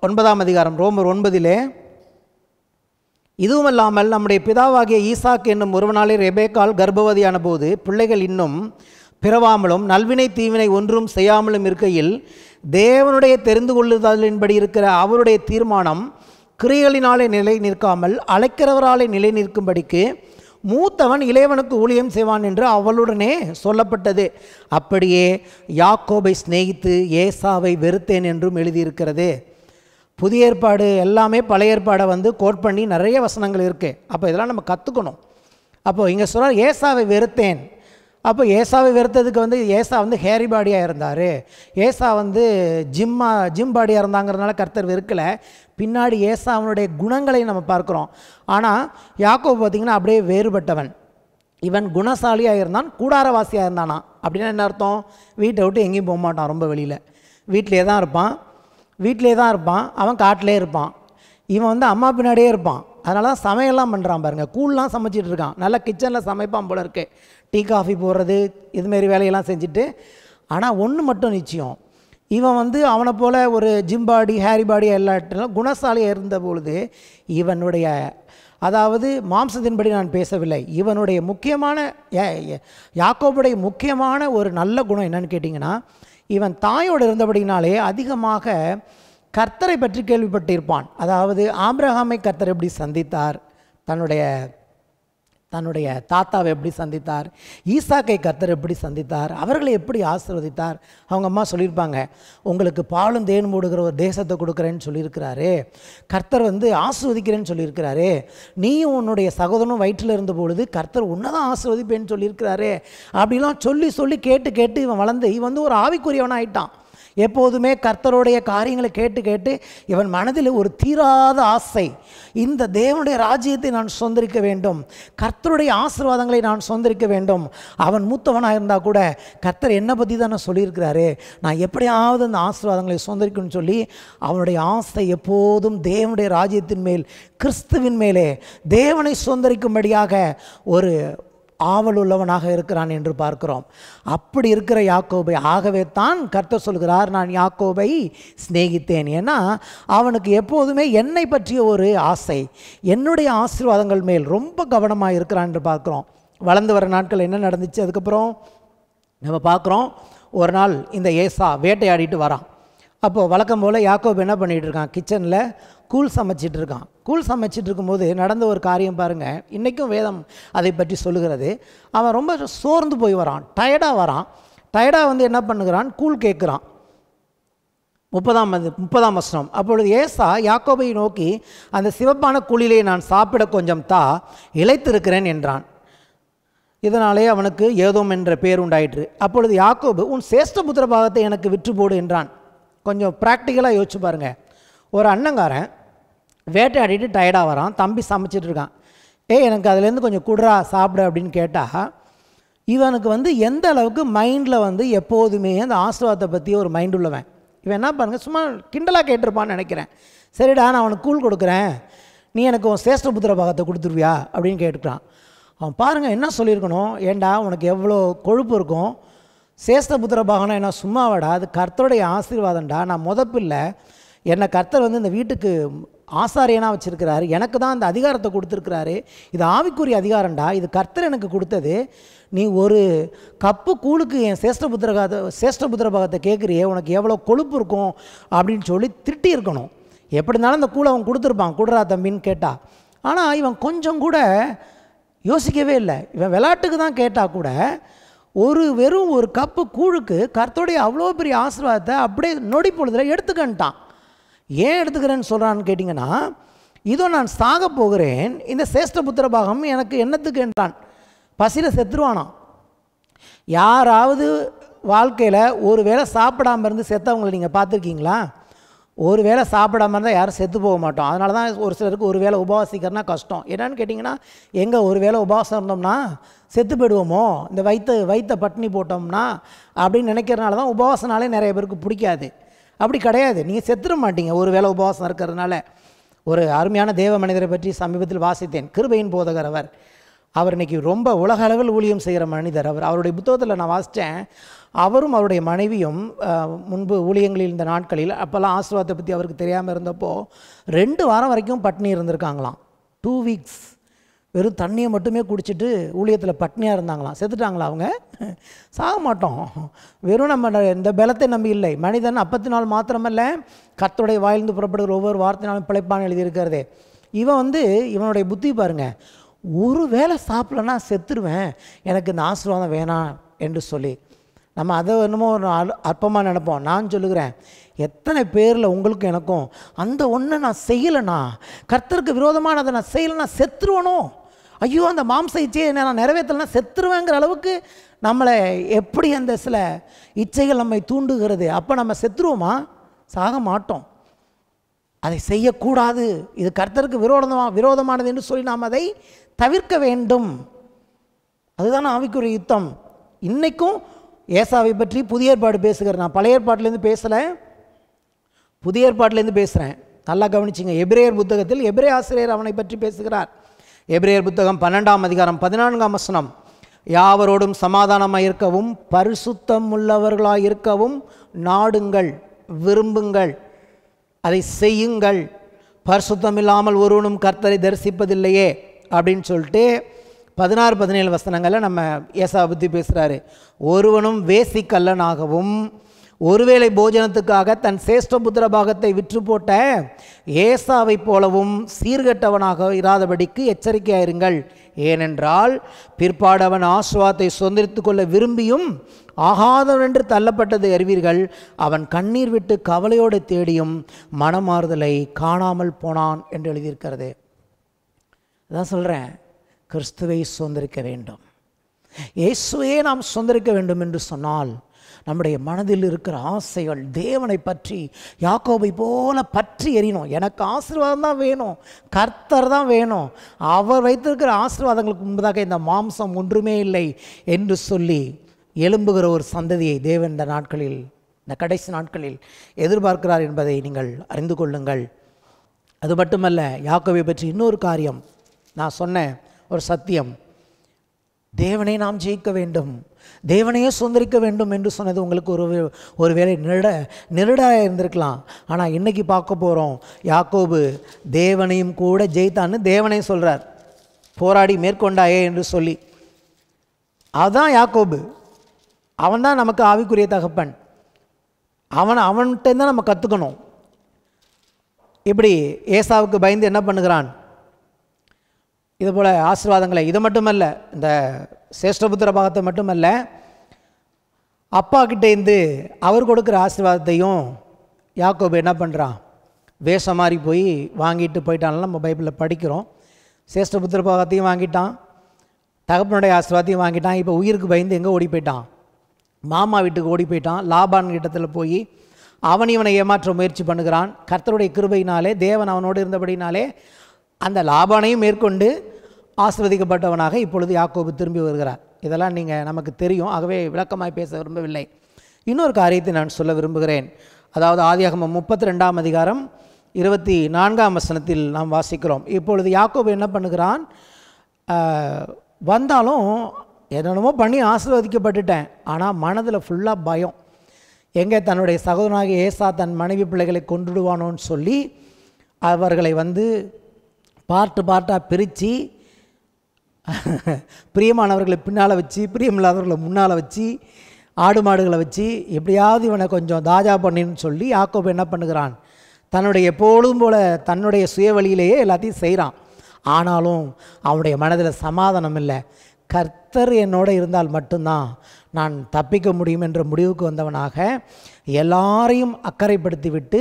Speaker 1: ஒன்பதாம் அதிகாரம் ரோமர் ஒன்பதிலே இதுவும் இல்லாமல் நம்முடைய பிதாவாகிய ஈசாக் என்னும் ஒருவனாலே ரெபேக்கால் கர்ப்பவதியான போது பிள்ளைகள் இன்னும் பிறவாமலும் நல்வினை தீவினை ஒன்றும் செய்யாமலும் இருக்கையில் தேவனுடைய தெரிந்து கொள்ளுதலின்படி இருக்கிற அவருடைய தீர்மானம் கிரிகளினாலே நிலை நிற்காமல் அழைக்கிறவராலே நிலை நிற்கும்படிக்கு மூத்தவன் இளையவனுக்கு ஊழியம் செய்வான் என்று அவளுடனே சொல்லப்பட்டது அப்படியே யாக்கோபை சிநேகித்து ஏசாவை வெறுத்தேன் என்றும் எழுதியிருக்கிறது புதிய ஏற்பாடு எல்லாமே பழைய ஏற்பாடை வந்து கோட் பண்ணி நிறைய வசனங்கள் இருக்குது அப்போ இதெல்லாம் நம்ம கற்றுக்கணும் அப்போது இங்கே சொல்கிறார் ஏசாவை வெறுத்தேன் அப்போ ஏசாவை வெறுத்ததுக்கு வந்து ஏசா வந்து ஹேரி பாடியாக இருந்தார் ஏசா வந்து ஜிம்மா ஜிம் பாடியாக இருந்தாங்கிறதுனால கர்த்தர் வெறுக்கலை பின்னாடி அவனுடைய குணங்களை நம்ம பார்க்குறோம் ஆனால் யாக்கோ பார்த்திங்கன்னா அப்படியே வேறுபட்டவன் இவன் குணசாலியாக இருந்தான் கூடாரவாசியாக இருந்தானான் அப்படின்னா என்ன அர்த்தம் வீட்டை விட்டு எங்கேயும் போக மாட்டான் ரொம்ப வெளியில் வீட்டிலே தான் இருப்பான் வீட்டிலே தான் இருப்பான் அவன் காட்டிலே இருப்பான் இவன் வந்து அம்மா பின்னாடியே இருப்பான் அதனால தான் சமையல்லாம் பண்ணுறான் பாருங்கள் கூழ்லாம் சமைச்சிட்டு இருக்கான் நல்லா கிச்சனில் சமைப்பான் போல இருக்குது டீ காஃபி போடுறது இதுமாரி வேலையெல்லாம் செஞ்சுட்டு ஆனால் ஒன்று மட்டும் நிச்சயம் இவன் வந்து அவனை போல் ஒரு ஜிம்பாடி ஹேரி பாடி எல்லாட்டெல்லாம் குணசாலியாக இருந்த பொழுது இவனுடைய அதாவது மாம்சத்தின்படி நான் பேசவில்லை இவனுடைய முக்கியமான யாக்கோபுடைய முக்கியமான ஒரு நல்ல குணம் என்னன்னு கேட்டிங்கன்னா இவன் தாயோடு இருந்தபடினாலே அதிகமாக கர்த்தரை பற்றி கேள்விப்பட்டிருப்பான் அதாவது ஆப்ரஹாமை கர்த்தர் எப்படி சந்தித்தார் தன்னுடைய தன்னுடைய தாத்தாவை எப்படி சந்தித்தார் ஈசாக்கை கத்தர் எப்படி சந்தித்தார் அவர்களை எப்படி ஆசிர்வதித்தார் அவங்க அம்மா சொல்லியிருப்பாங்க உங்களுக்கு பாலும் தேன் மூடுகிற ஒரு தேசத்தை கொடுக்குறேன்னு சொல்லியிருக்கிறாரு கர்த்தர் வந்து ஆசிர்வதிக்கிறேன்னு சொல்லியிருக்கிறாரு நீயும் உன்னுடைய சகோதரனும் வயிற்றில் இருந்த பொழுது கர்த்தர் உன்னதான் தான் ஆசிர்வதிப்பேன்னு சொல்லியிருக்கிறாரு அப்படிலாம் சொல்லி சொல்லி கேட்டு கேட்டு இவன் வளர்ந்து இவன் வந்து ஒரு ஆவிக்குரியவனாயிட்டான் ஆயிட்டான் எப்போதுமே கர்த்தருடைய காரியங்களை கேட்டு கேட்டு இவன் மனதில் ஒரு தீராத ஆசை இந்த தேவனுடைய ராஜ்யத்தை நான் சொந்தரிக்க வேண்டும் கர்த்தருடைய ஆசீர்வாதங்களை நான் சொந்தரிக்க வேண்டும் அவன் மூத்தவனாக இருந்தால் கூட கர்த்தர் என்னை பற்றி தானே சொல்லியிருக்கிறாரு நான் எப்படியாவது அந்த ஆசீர்வாதங்களை சொந்தரிக்கணும்னு சொல்லி அவனுடைய ஆசை எப்போதும் தேவனுடைய ராஜ்யத்தின் மேல் கிறிஸ்துவின் மேலே தேவனை சுதந்திரிக்கும்படியாக ஒரு ஆவல் உள்ளவனாக இருக்கிறான் என்று பார்க்கிறோம் அப்படி இருக்கிற யாக்கோபை ஆகவே தான் கர்த்தர் சொல்கிறார் நான் யாக்கோபை சிநேகித்தேன் ஏன்னா அவனுக்கு எப்போதுமே என்னை பற்றிய ஒரு ஆசை என்னுடைய ஆசீர்வாதங்கள் மேல் ரொம்ப கவனமாக இருக்கிறான் என்று பார்க்குறோம் வளர்ந்து வர நாட்கள் என்ன நடந்துச்சு அதுக்கப்புறம் நம்ம பார்க்குறோம் ஒரு நாள் இந்த ஏசா வேட்டையாடிட்டு வரான் அப்போது வழக்கம் போல் யாக்கோப் என்ன பண்ணிகிட்டு இருக்கான் கிச்சனில் கூழ் சமைச்சிட்டு இருக்கான் கூழ் சமைச்சிட்டு இருக்கும்போது நடந்த ஒரு காரியம் பாருங்கள் இன்றைக்கும் வேதம் அதை பற்றி சொல்லுகிறது அவன் ரொம்ப சோர்ந்து போய் வரான் டயர்டாக வரான் டயர்டாக வந்து என்ன பண்ணுகிறான் கூழ் கேட்குறான் முப்பதாம் முப்பதாம் வருஷம் அப்பொழுது ஏசா யாக்கோபை நோக்கி அந்த சிவப்பான குழிலே நான் சாப்பிட கொஞ்சம் தா இழைத்திருக்கிறேன் என்றான் இதனாலே அவனுக்கு ஏதோம் என்ற பேர் உண்டாயிற்று அப்பொழுது யாக்கோபு உன் சேஷ்ட புத்திர பாகத்தை எனக்கு விற்று போடு என்றான் கொஞ்சம் ப்ராக்டிக்கலாக யோசிச்சு பாருங்கள் ஒரு அண்ணங்காரன் வேட்டையாடிட்டு டயர்டாக வரான் தம்பி சமைச்சிட்டு இருக்கான் ஏய் எனக்கு அதுலேருந்து கொஞ்சம் குடுறா சாப்பிடு அப்படின்னு கேட்டால் இவனுக்கு வந்து எந்த அளவுக்கு மைண்டில் வந்து எப்போதுமே அந்த ஆசிர்வாதத்தை பற்றி ஒரு மைண்ட் உள்ளவன் இவன் என்ன பண்ணுங்கள் சும்மா கிண்டலாக கேட்டிருப்பான்னு நினைக்கிறேன் சரிடா நான் அவனுக்கு கூழ் கொடுக்குறேன் நீ எனக்கு உன் சேஷ்டபுத்திர பாகத்தை கொடுத்துருவியா அப்படின்னு கேட்டுக்கிறான் அவன் பாருங்கள் என்ன சொல்லியிருக்கணும் ஏண்டா உனக்கு எவ்வளோ கொழுப்பு இருக்கும் சேஷ்டபுத்திர பாகம்னா என்ன சும்மாவாடா அது கர்த்தருடைய ஆசீர்வாதம்டா நான் முதப்பில்லை என்னை கர்த்தர் வந்து இந்த வீட்டுக்கு ஆசாரியனாக வச்சுருக்கிறாரு எனக்கு தான் அந்த அதிகாரத்தை கொடுத்துருக்கிறாரு இது ஆவிக்குரிய அதிகாரம்டா இது கர்த்தர் எனக்கு கொடுத்தது நீ ஒரு கப்பு கூழுக்கு என் சேஷ்ட புத்திரகாத சேஷ்ட புத்திரபாகத்தை கேட்குறியே உனக்கு எவ்வளோ கொழுப்பு இருக்கும் அப்படின்னு சொல்லி திட்டி இருக்கணும் எப்படி இருந்தாலும் அந்த கூழை அவன் கொடுத்துருப்பான் குடுறா தம்பின்னு கேட்டால் ஆனால் இவன் கொஞ்சம் கூட யோசிக்கவே இல்லை இவன் விளாட்டுக்கு தான் கேட்டால் கூட ஒரு வெறும் ஒரு கப்பு கூழுக்கு கர்த்தோடைய அவ்வளோ பெரிய ஆசீர்வாதத்தை அப்படியே நொடி பொழுதில் எடுத்துக்கன்ட்டான் ஏன் எடுத்துக்கிறேன்னு சொல்கிறான்னு கேட்டிங்கன்னா இதோ நான் சாக போகிறேன் இந்த சேஷ்ட புத்திர பாகம் எனக்கு என்னத்துக்கு என்றான் பசியில் செத்துருவானாம் யாராவது வாழ்க்கையில் ஒரு வேளை சாப்பிடாமல் இருந்து செத்தவங்களை நீங்கள் பார்த்துருக்கீங்களா ஒரு வேளை சாப்பிடாம இருந்தால் யாரும் செத்து போக மாட்டோம் அதனால தான் ஒரு சிலருக்கு ஒரு வேளை உபவாசிக்கிறனா கஷ்டம் என்னன்னு கேட்டிங்கன்னா எங்கே ஒரு வேளை உபவாசம் இருந்தோம்னா செத்து போயிடுவோமோ இந்த வைத்த வைத்த பட்டினி போட்டோம்னா அப்படின்னு நினைக்கிறனால தான் உபவாசனாலே நிறைய பேருக்கு பிடிக்காது அப்படி கிடையாது நீங்கள் செத்துட மாட்டீங்க ஒரு வேலை உபவாசம் இருக்கிறதுனால ஒரு அருமையான தேவ மனிதரை பற்றி சமீபத்தில் வாசித்தேன் கிருபையின் போதகர் அவர் அவர் இன்றைக்கி ரொம்ப உலக அளவில் ஊழியம் செய்கிற மனிதர் அவர் அவருடைய புத்தகத்தில் நான் வாசித்தேன் அவரும் அவருடைய மனைவியும் முன்பு ஊழியங்களில் இந்த நாட்களில் அப்போல்லாம் ஆசீர்வாதத்தை பற்றி அவருக்கு தெரியாமல் இருந்தப்போ ரெண்டு வாரம் வரைக்கும் பட்னி இருந்திருக்காங்களாம் டூ வீக்ஸ் வெறும் தண்ணியை மட்டுமே குடிச்சிட்டு ஊழியத்தில் பட்னியாக இருந்தாங்களாம் செத்துட்டாங்களா அவங்க சாக மாட்டோம் வெறும் நம்ம இந்த பலத்தை நம்பி இல்லை மனிதன் நாள் மாத்திரமல்ல கத்தோடைய வாயிலிருந்து புறப்படுகிற ஒவ்வொரு வார்த்தையினாலும் பிழைப்பான் எழுதியிருக்கிறதே இவன் வந்து இவனுடைய புத்தி பாருங்கள் ஒரு வேளை சாப்பிட்லன்னா செத்துருவேன் எனக்கு இந்த ஆசீர்வாதம் வேணாம் என்று சொல்லி நம்ம அதை என்னமோ ஒரு அற்பமாக நினப்போம் நான் சொல்லுகிறேன் எத்தனை பேரில் உங்களுக்கும் எனக்கும் அந்த ஒன்றை நான் செய்யலைண்ணா கர்த்தருக்கு விரோதமானதை நான் செய்யலைன்னா செத்துருவனும் ஐயோ அந்த மாம்ச இச்சையை நான் நிறைவேற்றலாம் செத்துருவேங்கிற அளவுக்கு நம்மளை எப்படி அந்த சில இச்சைகள் நம்மை தூண்டுகிறது அப்போ நம்ம செத்துருவோமா சாக மாட்டோம் அதை செய்யக்கூடாது இது கர்த்தருக்கு விரோதமாக விரோதமானது என்று சொல்லி நாம் அதை தவிர்க்க வேண்டும் அதுதான் ஆவிக்குரிய யுத்தம் இன்றைக்கும் ஏசாவை பற்றி புதிய ஏற்பாடு பேசுகிறேன் நான் பழைய ஏற்பாட்டிலேருந்து பேசலை புதிய ஏற்பாட்டிலேருந்து பேசுகிறேன் நல்லா கவனிச்சிங்க எபிரேயர் புத்தகத்தில் எபிரே ஆசிரியர் அவனை பற்றி பேசுகிறார் எபிரேயர் புத்தகம் பன்னெண்டாம் அதிகாரம் பதினான்காம் வசனம் யாவரோடும் சமாதானமாக இருக்கவும் பரிசுத்தம் உள்ளவர்களாக இருக்கவும் நாடுங்கள் விரும்புங்கள் அதை செய்யுங்கள் பரிசுத்தம் இல்லாமல் ஒருவனும் கர்த்தரை தரிசிப்பதில்லையே அப்படின்னு சொல்லிட்டு பதினாறு பதினேழு வசனங்களில் நம்ம ஏசா புத்தி பேசுகிறாரு ஒருவனும் வேசிக்கல்லனாகவும் ஒருவேளை போஜனத்துக்காக தன் சேஷ்டபுத்திர பாகத்தை விற்று போட்ட ஏசாவை போலவும் சீர்கெட்டவனாக இராதபடிக்கு எச்சரிக்கையாயிருங்கள் ஏனென்றால் பிற்பாடு அவன் ஆசுவாத்தை சுதந்திரித்து கொள்ள விரும்பியும் ஆகாதவனென்று தள்ளப்பட்டது அறிவீர்கள் அவன் கண்ணீர் விட்டு கவலையோடு தேடியும் மனமாறுதலை காணாமல் போனான் என்று எழுதியிருக்கிறது அதான் சொல்கிறேன் கிறிஸ்துவை சுதந்திரிக்க வேண்டும் இயேசுவையே நாம் சுதந்திரிக்க வேண்டும் என்று சொன்னால் நம்முடைய மனதில் இருக்கிற ஆசைகள் தேவனை பற்றி யாக்கோபை போல பற்றி எறியணும் எனக்கு ஆசீர்வாதம் தான் வேணும் கர்த்தர் தான் வேணும் அவர் வைத்திருக்கிற ஆசீர்வாதங்களுக்கு முன்பதாக இந்த மாம்சம் ஒன்றுமே இல்லை என்று சொல்லி எழும்புகிற ஒரு சந்ததியை தேவன் இந்த நாட்களில் இந்த கடைசி நாட்களில் எதிர்பார்க்கிறார் என்பதை நீங்கள் அறிந்து கொள்ளுங்கள் அது மட்டுமல்ல யாக்கோவை பற்றி இன்னொரு காரியம் நான் சொன்ன ஒரு சத்தியம் தேவனை நாம் ஜெயிக்க வேண்டும் தேவனையே சுதந்திரிக்க வேண்டும் என்று சொன்னது உங்களுக்கு ஒரு ஒரு வேலை நிருட நிருடாக இருந்திருக்கலாம் ஆனால் இன்றைக்கி பார்க்க போகிறோம் யாக்கோபு தேவனையும் கூட ஜெயித்தான்னு தேவனையும் சொல்கிறார் போராடி மேற்கொண்டாயே என்று சொல்லி அதுதான் யாக்கோபு அவன்தான் நமக்கு ஆவிக்குரிய தகப்பன் அவன் அவன்கிட்ட தான் நம்ம கற்றுக்கணும் இப்படி ஏசாவுக்கு பயந்து என்ன பண்ணுகிறான் இது போல் ஆசீர்வாதங்களை இது மட்டுமல்ல இந்த சேஷ்டபுத்திர பாகத்தை மட்டுமல்ல அப்பாக்கிட்டேருந்து அவர் கொடுக்குற ஆசீர்வாதத்தையும் யாக்கோபு என்ன பண்ணுறான் வேஷம் மாறி போய் வாங்கிட்டு போயிட்டான்லாம் நம்ம பைபிளில் படிக்கிறோம் சேஷ்ட புத்திர பாகத்தையும் வாங்கிட்டான் தகப்பனுடைய ஆசீர்வாதத்தையும் வாங்கிட்டான் இப்போ உயிருக்கு பயந்து எங்கே ஓடி போயிட்டான் மாமா வீட்டுக்கு ஓடி போயிட்டான் லாபான் கிட்டத்தில் போய் அவன் இவனை ஏமாற்ற முயற்சி பண்ணுகிறான் கர்த்தருடைய கிருபையினாலே தேவன் அவனோடு இருந்தபடினாலே அந்த லாபானையும் மேற்கொண்டு ஆசிர்வதிக்கப்பட்டவனாக இப்பொழுது யாக்கோபு திரும்பி வருகிறார் இதெல்லாம் நீங்கள் நமக்கு தெரியும் ஆகவே விளக்கமாக பேச விரும்பவில்லை இன்னொரு காரியத்தை நான் சொல்ல விரும்புகிறேன் அதாவது ஆதியாகமம் முப்பத்தி ரெண்டாம் அதிகாரம் இருபத்தி நான்காம் வசனத்தில் நாம் வாசிக்கிறோம் இப்பொழுது யாக்கோபு என்ன பண்ணுகிறான் வந்தாலும் என்னென்னமோ பண்ணி ஆசீர்வதிக்கப்பட்டுட்டேன் ஆனால் மனதில் ஃபுல்லாக பயம் எங்கே தன்னுடைய சகோதரனாக ஏசா தன் மனைவி பிள்ளைகளை கொண்டுடுவானோன்னு சொல்லி அவர்களை வந்து பார்ட்டு பார்ட்டாக பிரித்து *laughs* பிரியமானவர்களை பின்னால் வச்சு பிரியம் இல்லாதவர்களை முன்னால் வச்சு ஆடு மாடுகளை வச்சு எப்படியாவது இவனை கொஞ்சம் தாஜா பண்ணின்னு சொல்லி யாக்கோப் என்ன பண்ணுகிறான் தன்னுடைய எப்பொழுதும் போல் தன்னுடைய சுய வழியிலேயே எல்லாத்தையும் செய்கிறான் ஆனாலும் அவனுடைய மனதில் சமாதானம் இல்லை கர்த்தர் என்னோடு இருந்தால் மட்டும்தான் நான் தப்பிக்க முடியும் என்ற முடிவுக்கு வந்தவனாக எல்லாரையும் அக்கறைப்படுத்திவிட்டு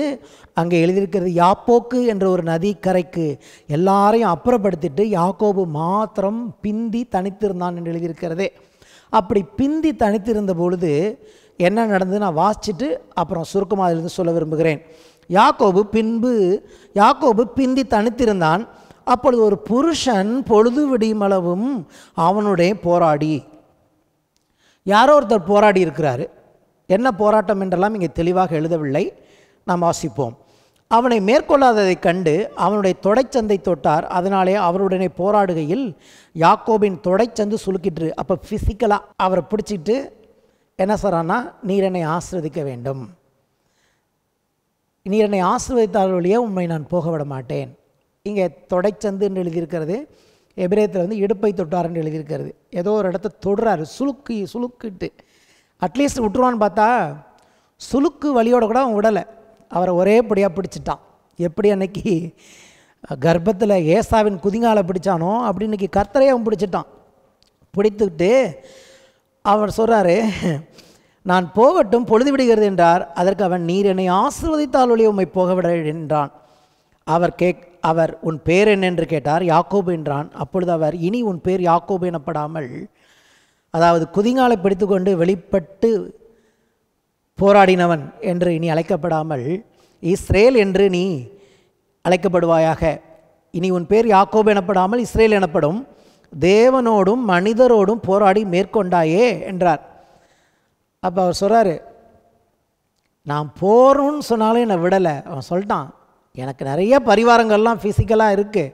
Speaker 1: அங்கே எழுதியிருக்கிறது யாப்போக்கு என்ற ஒரு நதி கரைக்கு எல்லாரையும் அப்புறப்படுத்திட்டு யாக்கோபு மாத்திரம் பிந்தி தனித்திருந்தான் என்று எழுதியிருக்கிறதே அப்படி பிந்தி தனித்திருந்த பொழுது என்ன நடந்தது நான் வாசிச்சுட்டு அப்புறம் சுருக்கமாக இருந்து சொல்ல விரும்புகிறேன் யாக்கோபு பின்பு யாக்கோபு பிந்தி தனித்திருந்தான் அப்பொழுது ஒரு புருஷன் பொழுது விடியுமளவும் அவனுடைய போராடி யாரோ ஒருத்தர் போராடி இருக்கிறாரு என்ன போராட்டம் என்றெல்லாம் இங்கே தெளிவாக எழுதவில்லை நாம் வாசிப்போம் அவனை மேற்கொள்ளாததைக் கண்டு அவனுடைய தொடைச்சந்தை தொட்டார் அதனாலே அவருடனே போராடுகையில் யாக்கோபின் தொடைச்சந்து சுலுக்கிட்டு அப்போ ஃபிசிக்கலாக அவரை பிடிச்சிட்டு என்ன சொல்கிறான்னா நீர் என்னை ஆசிர்வதிக்க வேண்டும் நீரனை என்னை ஆசிர்வதித்தால் வழியே உண்மை நான் போக விட மாட்டேன் இங்கே தொடைச்சந்து என்று எழுதியிருக்கிறது எபிரேத்தில் வந்து இடுப்பை தொட்டார் என்று எழுதியிருக்கிறது ஏதோ ஒரு இடத்த தொடுறாரு சுளுக்கு சுலுக்கிட்டு அட்லீஸ்ட் விட்டுருவான்னு பார்த்தா சுலுக்கு வழியோட கூட அவன் விடலை அவரை ஒரே படியாக பிடிச்சிட்டான் எப்படி அன்னைக்கு கர்ப்பத்தில் ஏசாவின் குதிங்காலை பிடிச்சானோ அப்படி இன்றைக்கி கர்த்தரையே அவன் பிடிச்சிட்டான் பிடித்துக்கிட்டு அவர் சொல்கிறாரு நான் போகட்டும் பொழுது விடுகிறது என்றார் அதற்கு அவன் நீர் என்னை ஆசிர்வதித்தால் ஒளி போக போகவிட என்றான் அவர் கேக் அவர் உன் பேர் என்ன என்று கேட்டார் யாக்கோபு என்றான் அப்பொழுது அவர் இனி உன் பேர் யாக்கோபு எனப்படாமல் அதாவது குதிங்காலை பிடித்துக்கொண்டு வெளிப்பட்டு போராடினவன் என்று இனி அழைக்கப்படாமல் இஸ்ரேல் என்று நீ அழைக்கப்படுவாயாக இனி உன் பேர் யாக்கோப் எனப்படாமல் இஸ்ரேல் எனப்படும் தேவனோடும் மனிதரோடும் போராடி மேற்கொண்டாயே என்றார் அப்போ அவர் சொல்கிறாரு நான் போகிறோன்னு சொன்னாலும் என்னை விடலை அவன் சொல்லிட்டான் எனக்கு நிறைய பரிவாரங்கள்லாம் ஃபிசிக்கலாக இருக்குது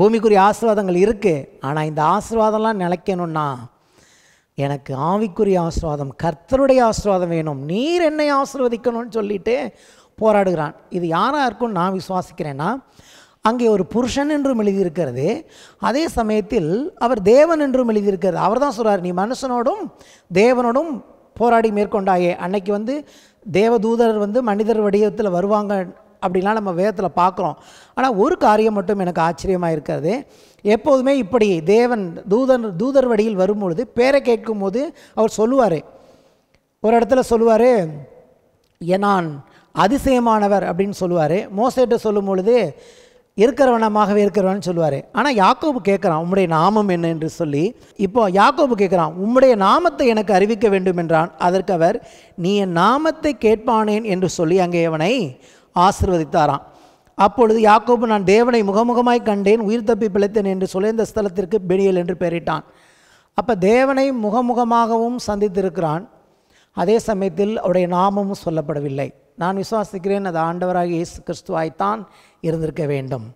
Speaker 1: பூமிக்குரிய ஆசீர்வாதங்கள் இருக்குது ஆனால் இந்த ஆசீர்வாதம்லாம் நிலைக்கணும்னா எனக்கு ஆவிக்குரிய ஆசீர்வாதம் கர்த்தருடைய ஆசீர்வாதம் வேணும் நீர் என்னை ஆசீர்வதிக்கணும்னு சொல்லிட்டு போராடுகிறான் இது யாராக இருக்கும் நான் விசுவாசிக்கிறேன்னா அங்கே ஒரு புருஷன் என்றும் எழுதியிருக்கிறது அதே சமயத்தில் அவர் தேவன் என்றும் எழுதியிருக்கிறது அவர் தான் சொல்கிறார் நீ மனுஷனோடும் தேவனோடும் போராடி மேற்கொண்டாயே அன்னைக்கு வந்து தேவதூதர் வந்து மனிதர் வடிவத்தில் வருவாங்க அப்படிலாம் நம்ம வேதத்தில் பார்க்குறோம் ஆனால் ஒரு காரியம் மட்டும் எனக்கு ஆச்சரியமாக இருக்கிறது எப்போதுமே இப்படி தேவன் தூதன் தூதர் வடியில் வரும்பொழுது பேரை கேட்கும் போது அவர் சொல்லுவார் ஒரு இடத்துல சொல்லுவார் நான் அதிசயமானவர் அப்படின்னு சொல்லுவார் மோசிட்ட சொல்லும் பொழுது இருக்கிறவனமாகவே இருக்கிறவன் சொல்லுவார் ஆனால் யாக்கோபு கேட்குறான் உம்முடைய நாமம் என்ன என்று சொல்லி இப்போ யாக்கோபு கேட்குறான் உம்முடைய நாமத்தை எனக்கு அறிவிக்க வேண்டும் என்றான் அதற்கு அவர் நீ என் நாமத்தை கேட்பானேன் என்று சொல்லி அங்கே அவனை ஆசிர்வதித்தாராம் அப்பொழுது யாக்கோபு நான் தேவனை முகமுகமாய் கண்டேன் உயிர் தப்பி பிழைத்தேன் என்று சுழந்த ஸ்தலத்திற்கு பெனியல் என்று பெயரிட்டான் அப்போ தேவனை முகமுகமாகவும் சந்தித்திருக்கிறான் அதே சமயத்தில் அவருடைய நாமமும் சொல்லப்படவில்லை நான் விசுவாசிக்கிறேன் அது ஆண்டவராக இயேசு கிறிஸ்துவாய்த்தான் இருந்திருக்க வேண்டும்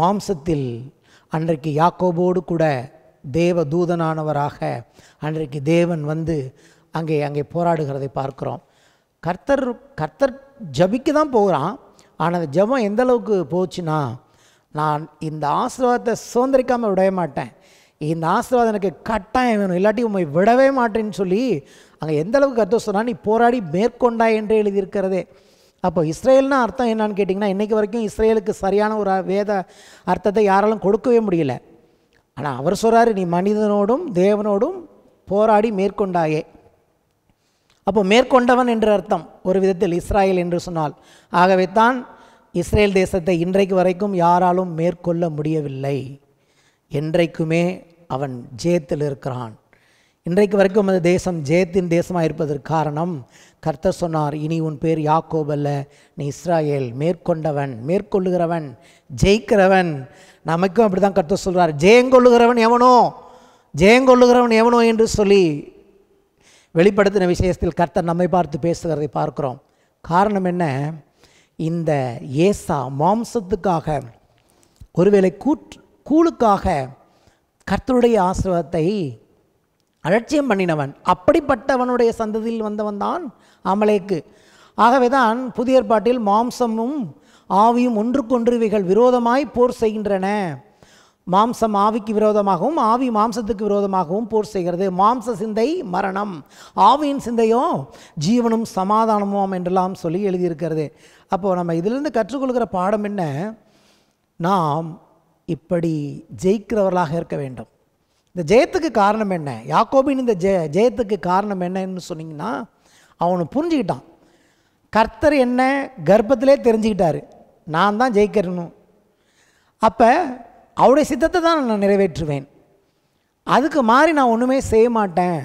Speaker 1: மாம்சத்தில் அன்றைக்கு யாக்கோபோடு கூட தேவ தூதனானவராக அன்றைக்கு தேவன் வந்து அங்கே அங்கே போராடுகிறதை பார்க்கிறோம் கர்த்தர் கர்த்தர் ஜபிக்க தான் போகிறான் ஆனால் அந்த ஜபம் எந்த அளவுக்கு போச்சுன்னா நான் இந்த ஆசீர்வாதத்தை சுதந்திரிக்காமல் விடவே மாட்டேன் இந்த ஆசீர்வாதம் எனக்கு கட்டாயம் வேணும் இல்லாட்டி உண்மை விடவே மாட்டேன்னு சொல்லி அங்கே எந்த அளவுக்கு கருத்து சொன்னால் நீ போராடி மேற்கொண்டாய் என்று எழுதியிருக்கிறதே அப்போ இஸ்ரேல்னா அர்த்தம் என்னான்னு கேட்டிங்கன்னா இன்றைக்கு வரைக்கும் இஸ்ரேலுக்கு சரியான ஒரு வேத அர்த்தத்தை யாராலும் கொடுக்கவே முடியல ஆனால் அவர் சொல்கிறாரு நீ மனிதனோடும் தேவனோடும் போராடி மேற்கொண்டாயே அப்போ மேற்கொண்டவன் என்று அர்த்தம் ஒரு விதத்தில் இஸ்ராயல் என்று சொன்னால் ஆகவே தான் இஸ்ரேல் தேசத்தை இன்றைக்கு வரைக்கும் யாராலும் மேற்கொள்ள முடியவில்லை என்றைக்குமே அவன் ஜெயத்தில் இருக்கிறான் இன்றைக்கு வரைக்கும் அந்த தேசம் ஜெயத்தின் தேசமாக இருப்பதற்கு காரணம் கர்த்தர் சொன்னார் இனி உன் பேர் யாக்கோபல்ல நீ இஸ்ராயேல் மேற்கொண்டவன் மேற்கொள்ளுகிறவன் ஜெயிக்கிறவன் நமக்கும் அப்படி தான் கர்த்தர் சொல்கிறார் ஜெயங்கொள்ளுகிறவன் எவனோ ஜெயங்கொள்ளுகிறவன் எவனோ என்று சொல்லி வெளிப்படுத்தின விஷயத்தில் கர்த்தர் நம்மை பார்த்து பேசுகிறதை பார்க்குறோம் காரணம் என்ன இந்த ஏசா மாம்சத்துக்காக ஒருவேளை கூற்று கூழுக்காக கர்த்தருடைய ஆசிரவத்தை அலட்சியம் பண்ணினவன் அப்படிப்பட்டவனுடைய சந்ததியில் வந்தவன் தான் அமலேக்கு ஆகவே தான் புதிய ஏற்பாட்டில் மாம்சமும் ஆவியும் ஒன்றுக்கொன்று இவைகள் விரோதமாய் போர் செய்கின்றன மாம்சம் ஆவிக்கு விரோதமாகவும் ஆவி மாம்சத்துக்கு விரோதமாகவும் போர் செய்கிறது மாம்ச சிந்தை மரணம் ஆவியின் சிந்தையும் ஜீவனும் சமாதானமும் என்றெல்லாம் சொல்லி எழுதியிருக்கிறது அப்போது நம்ம இதிலிருந்து கற்றுக்கொள்கிற பாடம் என்ன நாம் இப்படி ஜெயிக்கிறவர்களாக இருக்க வேண்டும் இந்த ஜெயத்துக்கு காரணம் என்ன யாக்கோபின் இந்த ஜெய ஜெயத்துக்கு காரணம் என்னன்னு சொன்னிங்கன்னா அவனு புரிஞ்சுக்கிட்டான் கர்த்தர் என்ன கர்ப்பத்திலே தெரிஞ்சுக்கிட்டாரு நான் தான் ஜெயிக்கிறனும் அப்போ அவருடைய சித்தத்தை தான் நான் நிறைவேற்றுவேன் அதுக்கு மாறி நான் ஒன்றுமே செய்ய மாட்டேன்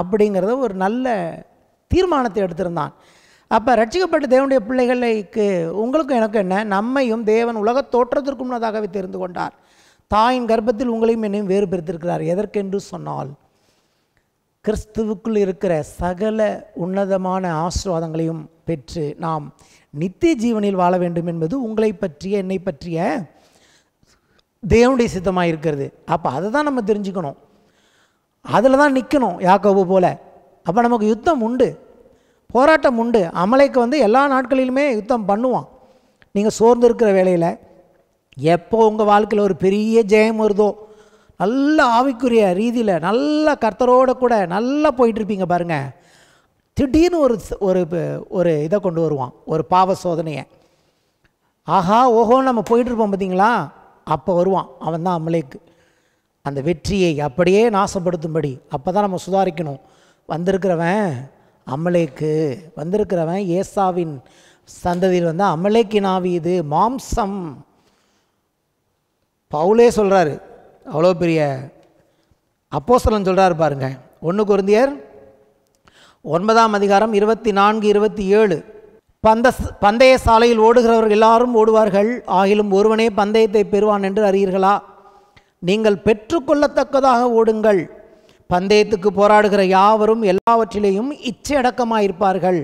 Speaker 1: அப்படிங்கிறத ஒரு நல்ல தீர்மானத்தை எடுத்திருந்தான் அப்போ ரட்சிக்கப்பட்ட தேவனுடைய பிள்ளைகளுக்கு உங்களுக்கும் எனக்கும் என்ன நம்மையும் தேவன் உலக தோற்றத்திற்கு முன்னதாகவே தெரிந்து கொண்டார் தாயின் கர்ப்பத்தில் உங்களையும் என்னையும் வேறுபடுத்திருக்கிறார் எதற்கென்று சொன்னால் கிறிஸ்துவுக்குள் இருக்கிற சகல உன்னதமான ஆசீர்வாதங்களையும் பெற்று நாம் நித்திய ஜீவனில் வாழ வேண்டும் என்பது உங்களை பற்றிய என்னை பற்றிய தேவனுடைய சித்தமாக இருக்கிறது அப்போ அதை தான் நம்ம தெரிஞ்சுக்கணும் அதில் தான் நிற்கணும் யாக்கோபு போல் அப்போ நமக்கு யுத்தம் உண்டு போராட்டம் உண்டு அமலைக்கு வந்து எல்லா நாட்களிலுமே யுத்தம் பண்ணுவான் நீங்கள் சோர்ந்து இருக்கிற வேலையில் எப்போ உங்கள் வாழ்க்கையில் ஒரு பெரிய ஜெயம் வருதோ நல்ல ஆவிக்குரிய ரீதியில் நல்லா கர்த்தரோடு கூட நல்லா போயிட்டுருப்பீங்க பாருங்கள் திடீர்னு ஒரு ஒரு ஒரு இதை கொண்டு வருவான் ஒரு பாவ சோதனையை ஆஹா ஓஹோ நம்ம போயிட்டுருப்போம் பார்த்தீங்களா அப்போ வருவான் அவன் தான் அமலேக்கு அந்த வெற்றியை அப்படியே நாசப்படுத்தும்படி அப்போ தான் நம்ம சுதாரிக்கணும் வந்திருக்கிறவன் அமலேக்கு வந்திருக்கிறவன் ஏசாவின் சந்ததியில் வந்து அமலேக்கின் நாவி இது மாம்சம் பவுலே சொல்கிறாரு அவ்வளோ பெரிய அப்போசலன் சொல்கிறாரு பாருங்க ஒன்று குருந்தியர் ஒன்பதாம் அதிகாரம் இருபத்தி நான்கு இருபத்தி ஏழு பந்த பந்தய சாலையில் ஓடுகிறவர்கள் எல்லாரும் ஓடுவார்கள் ஆகிலும் ஒருவனே பந்தயத்தை பெறுவான் என்று அறியீர்களா நீங்கள் பெற்றுக்கொள்ளத்தக்கதாக ஓடுங்கள் பந்தயத்துக்கு போராடுகிற யாவரும் எல்லாவற்றிலேயும் இச்சையடக்கமாயிருப்பார்கள்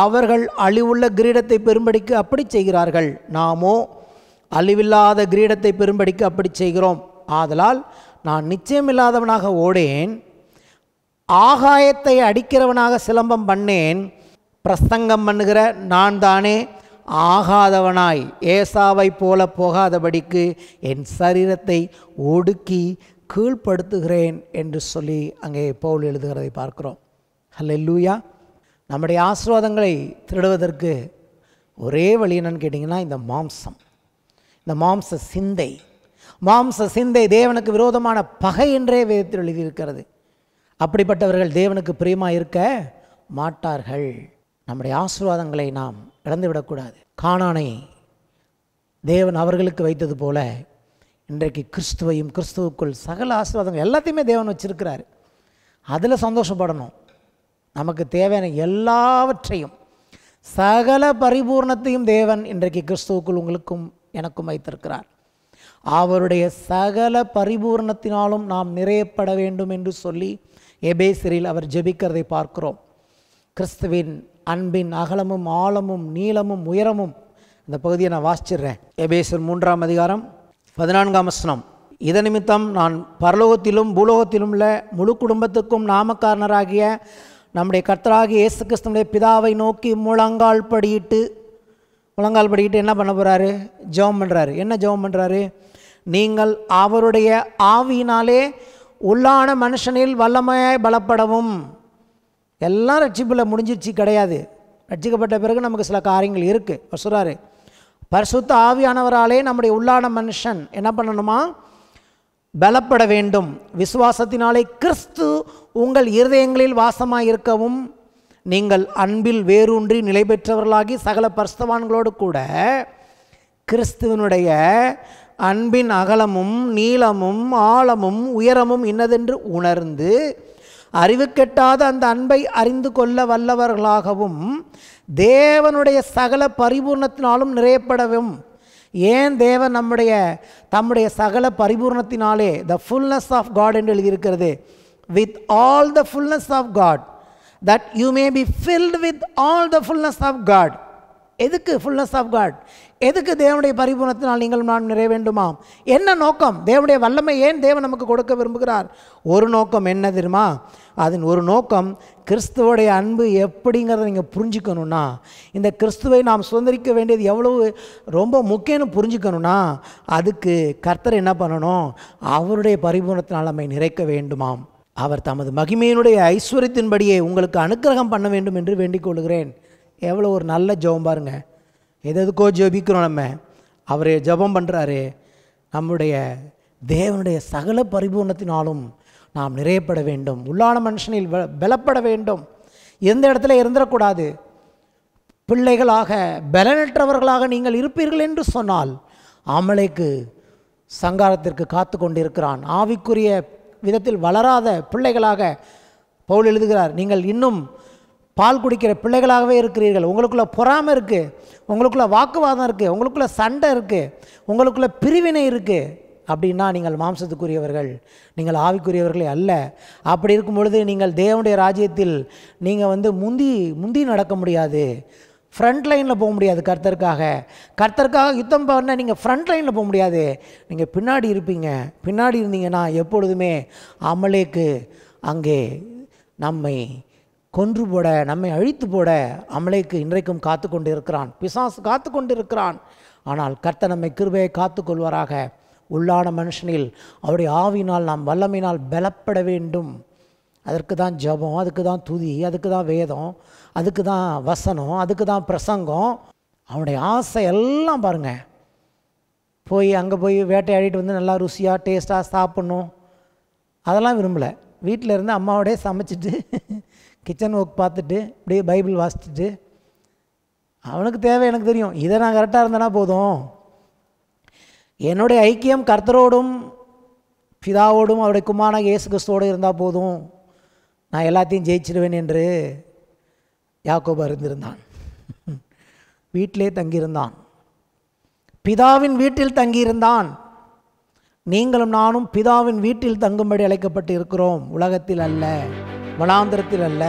Speaker 1: அவர்கள் அழிவுள்ள கிரீடத்தை பெரும்படிக்கு அப்படி செய்கிறார்கள் நாமோ அழிவில்லாத கிரீடத்தை பெரும்படிக்கு அப்படி செய்கிறோம் ஆதலால் நான் நிச்சயமில்லாதவனாக ஓடேன் ஆகாயத்தை அடிக்கிறவனாக சிலம்பம் பண்ணேன் பிரசங்கம் பண்ணுகிற நான் தானே ஆகாதவனாய் ஏசாவை போல போகாதபடிக்கு என் சரீரத்தை ஒடுக்கி கீழ்ப்படுத்துகிறேன் என்று சொல்லி அங்கே பவுல் எழுதுகிறதை பார்க்குறோம் ஹலோ லூயா நம்முடைய ஆசிர்வாதங்களை திருடுவதற்கு ஒரே வழி என்னன்னு கேட்டிங்கன்னா இந்த மாம்சம் இந்த மாம்ச சிந்தை மாம்ச சிந்தை தேவனுக்கு விரோதமான பகை என்றே வேதத்தில் எழுதியிருக்கிறது அப்படிப்பட்டவர்கள் தேவனுக்கு பிரியமாக இருக்க மாட்டார்கள் நம்முடைய ஆசீர்வாதங்களை நாம் இழந்துவிடக்கூடாது காணானை தேவன் அவர்களுக்கு வைத்தது போல இன்றைக்கு கிறிஸ்துவையும் கிறிஸ்துவுக்குள் சகல ஆசீர்வாதங்கள் எல்லாத்தையுமே தேவன் வச்சுருக்கிறார் அதில் சந்தோஷப்படணும் நமக்கு தேவையான எல்லாவற்றையும் சகல பரிபூர்ணத்தையும் தேவன் இன்றைக்கு கிறிஸ்துவுக்குள் உங்களுக்கும் எனக்கும் வைத்திருக்கிறார் அவருடைய சகல பரிபூர்ணத்தினாலும் நாம் நிறையப்பட வேண்டும் என்று சொல்லி எபேசிரில் அவர் ஜெபிக்கிறதை பார்க்கிறோம் கிறிஸ்துவின் அன்பின் அகலமும் ஆழமும் நீளமும் உயரமும் இந்த பகுதியை நான் வாசிச்சிடுறேன் எபேசர் மூன்றாம் அதிகாரம் பதினான்காம் வசனம் இத நிமித்தம் நான் பரலோகத்திலும் பூலோகத்திலும் உள்ள முழு குடும்பத்துக்கும் நாமக்காரனராகிய நம்முடைய கர்த்தராகிய இயேசு கிறிஸ்தனுடைய பிதாவை நோக்கி முழங்கால் படியிட்டு முழங்கால் படிக்கிட்டு என்ன பண்ண போகிறாரு ஜெபம் பண்ணுறாரு என்ன ஜெபம் பண்ணுறாரு நீங்கள் அவருடைய ஆவியினாலே உள்ளான மனுஷனில் வல்லமையாய் பலப்படவும் எல்லாம் ரட்சிப்பில் முடிஞ்சிருச்சு கிடையாது ரட்சிக்கப்பட்ட பிறகு நமக்கு சில காரியங்கள் இருக்குது அவர் பரிசுத்த ஆவியானவராலே நம்முடைய உள்ளான மனுஷன் என்ன பண்ணணுமா பலப்பட வேண்டும் விசுவாசத்தினாலே கிறிஸ்து உங்கள் இருதயங்களில் வாசமாக இருக்கவும் நீங்கள் அன்பில் வேரூன்றி நிலை பெற்றவர்களாகி சகல பரிசுத்தவான்களோடு கூட கிறிஸ்துவனுடைய அன்பின் அகலமும் நீளமும் ஆழமும் உயரமும் இன்னதென்று உணர்ந்து அறிவு கெட்டாத அந்த அன்பை அறிந்து கொள்ள வல்லவர்களாகவும் தேவனுடைய சகல பரிபூர்ணத்தினாலும் நிறையப்படவும் ஏன் தேவன் நம்முடைய தம்முடைய சகல பரிபூர்ணத்தினாலே த ஃபுல்னஸ் ஆஃப் காட் என்று எழுதியிருக்கிறது with all the fullness of God that you may be filled with all the fullness of God எதுக்கு ஃபுல்னஸ் ஆஃப் காட் எதுக்கு தேவனுடைய பரிபூர்ணத்தினால் நீங்களும் நான் நிறைவேண்டுமாம் என்ன நோக்கம் தேவனுடைய வல்லமை ஏன் தேவன் நமக்கு கொடுக்க விரும்புகிறார் ஒரு நோக்கம் என்ன தெரியுமா அதன் ஒரு நோக்கம் கிறிஸ்துவோடைய அன்பு எப்படிங்கிறத நீங்கள் புரிஞ்சுக்கணும்னா இந்த கிறிஸ்துவை நாம் சுதந்திரிக்க வேண்டியது எவ்வளவு ரொம்ப முக்கியம்னு புரிஞ்சுக்கணும்னா அதுக்கு கர்த்தர் என்ன பண்ணணும் அவருடைய பரிபூர்ணத்தினால் நம்மை நிறைக்க வேண்டுமாம் அவர் தமது மகிமையினுடைய ஐஸ்வர்யத்தின்படியே உங்களுக்கு அனுக்கிரகம் பண்ண வேண்டும் என்று வேண்டிக் கொள்கிறேன் எவ்வளோ ஒரு நல்ல ஜோம் பாருங்கள் எது எதுக்கோ ஜெபிக்கிறோம் நம்ம அவர் ஜபம் பண்ணுறாரு நம்முடைய தேவனுடைய சகல பரிபூர்ணத்தினாலும் நாம் நிறையப்பட வேண்டும் உள்ளான மனுஷனில் பலப்பட வேண்டும் எந்த இடத்துல இருந்துடக்கூடாது பிள்ளைகளாக பலனற்றவர்களாக நீங்கள் இருப்பீர்கள் என்று சொன்னால் அமலைக்கு சங்காரத்திற்கு காத்து கொண்டிருக்கிறான் ஆவிக்குரிய விதத்தில் வளராத பிள்ளைகளாக பவுல் எழுதுகிறார் நீங்கள் இன்னும் பால் குடிக்கிற பிள்ளைகளாகவே இருக்கிறீர்கள் உங்களுக்குள்ளே பொறாமை இருக்குது உங்களுக்குள்ளே வாக்குவாதம் இருக்குது உங்களுக்குள்ளே சண்டை இருக்குது உங்களுக்குள்ளே பிரிவினை இருக்குது அப்படின்னா நீங்கள் மாம்சத்துக்குரியவர்கள் நீங்கள் ஆவிக்குரியவர்களே அல்ல அப்படி இருக்கும் பொழுது நீங்கள் தேவனுடைய ராஜ்யத்தில் நீங்கள் வந்து முந்தி முந்தி நடக்க முடியாது ஃப்ரண்ட் லைனில் போக முடியாது கர்த்தருக்காக கர்த்தருக்காக யுத்தம் பண்ணால் நீங்கள் ஃப்ரண்ட் லைனில் போக முடியாது நீங்கள் பின்னாடி இருப்பீங்க பின்னாடி இருந்தீங்கன்னா எப்பொழுதுமே அமலேக்கு அங்கே நம்மை கொன்று போட நம்மை அழித்து போட அமலைக்கு இன்றைக்கும் காத்து கொண்டிருக்கிறான் இருக்கிறான் பிசாசு காத்து கொண்டிருக்கிறான் இருக்கிறான் ஆனால் கர்த்த நம்மை கிருபையை காத்து கொள்வாராக உள்ளான மனுஷனில் அவருடைய ஆவினால் நாம் வல்லமையினால் பலப்பட வேண்டும் அதற்கு தான் ஜபம் அதுக்கு தான் துதி அதுக்கு தான் வேதம் அதுக்கு தான் வசனம் அதுக்கு தான் பிரசங்கம் அவனுடைய ஆசை எல்லாம் பாருங்கள் போய் அங்கே போய் வேட்டையாடிட்டு வந்து நல்லா ருசியாக டேஸ்ட்டாக சாப்பிட்ணும் அதெல்லாம் விரும்பலை வீட்டில் இருந்து அம்மாவோடய சமைச்சிட்டு கிச்சன் ஒர்க் பார்த்துட்டு அப்படியே பைபிள் வாசிச்சுட்டு அவனுக்கு தேவை எனக்கு தெரியும் இதை நான் கரெக்டாக இருந்தனா போதும் என்னுடைய ஐக்கியம் கர்த்தரோடும் பிதாவோடும் அவருடைய குமான இயேசு கிறிஸ்துவோடு இருந்தால் போதும் நான் எல்லாத்தையும் ஜெயிச்சிடுவேன் என்று யாக்கோபு அறிந்திருந்தான் வீட்டிலே தங்கியிருந்தான் பிதாவின் வீட்டில் தங்கியிருந்தான் நீங்களும் நானும் பிதாவின் வீட்டில் தங்கும்படி அழைக்கப்பட்டு இருக்கிறோம் உலகத்தில் அல்ல வனாந்திரத்தில் அல்ல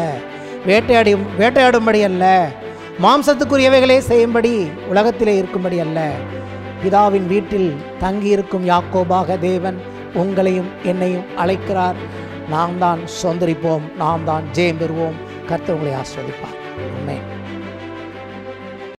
Speaker 1: வேட்டையாடி வேட்டையாடும்படி அல்ல மாம்சத்துக்குரியவைகளே செய்யும்படி உலகத்திலே இருக்கும்படி அல்ல பிதாவின் வீட்டில் தங்கியிருக்கும் யாக்கோபாக தேவன் உங்களையும் என்னையும் அழைக்கிறார் நாம் தான் சொந்தரிப்போம் நாம் தான் ஜெயம் பெறுவோம் கர்த்தவங்களை ஆஸ்வதிப்பார்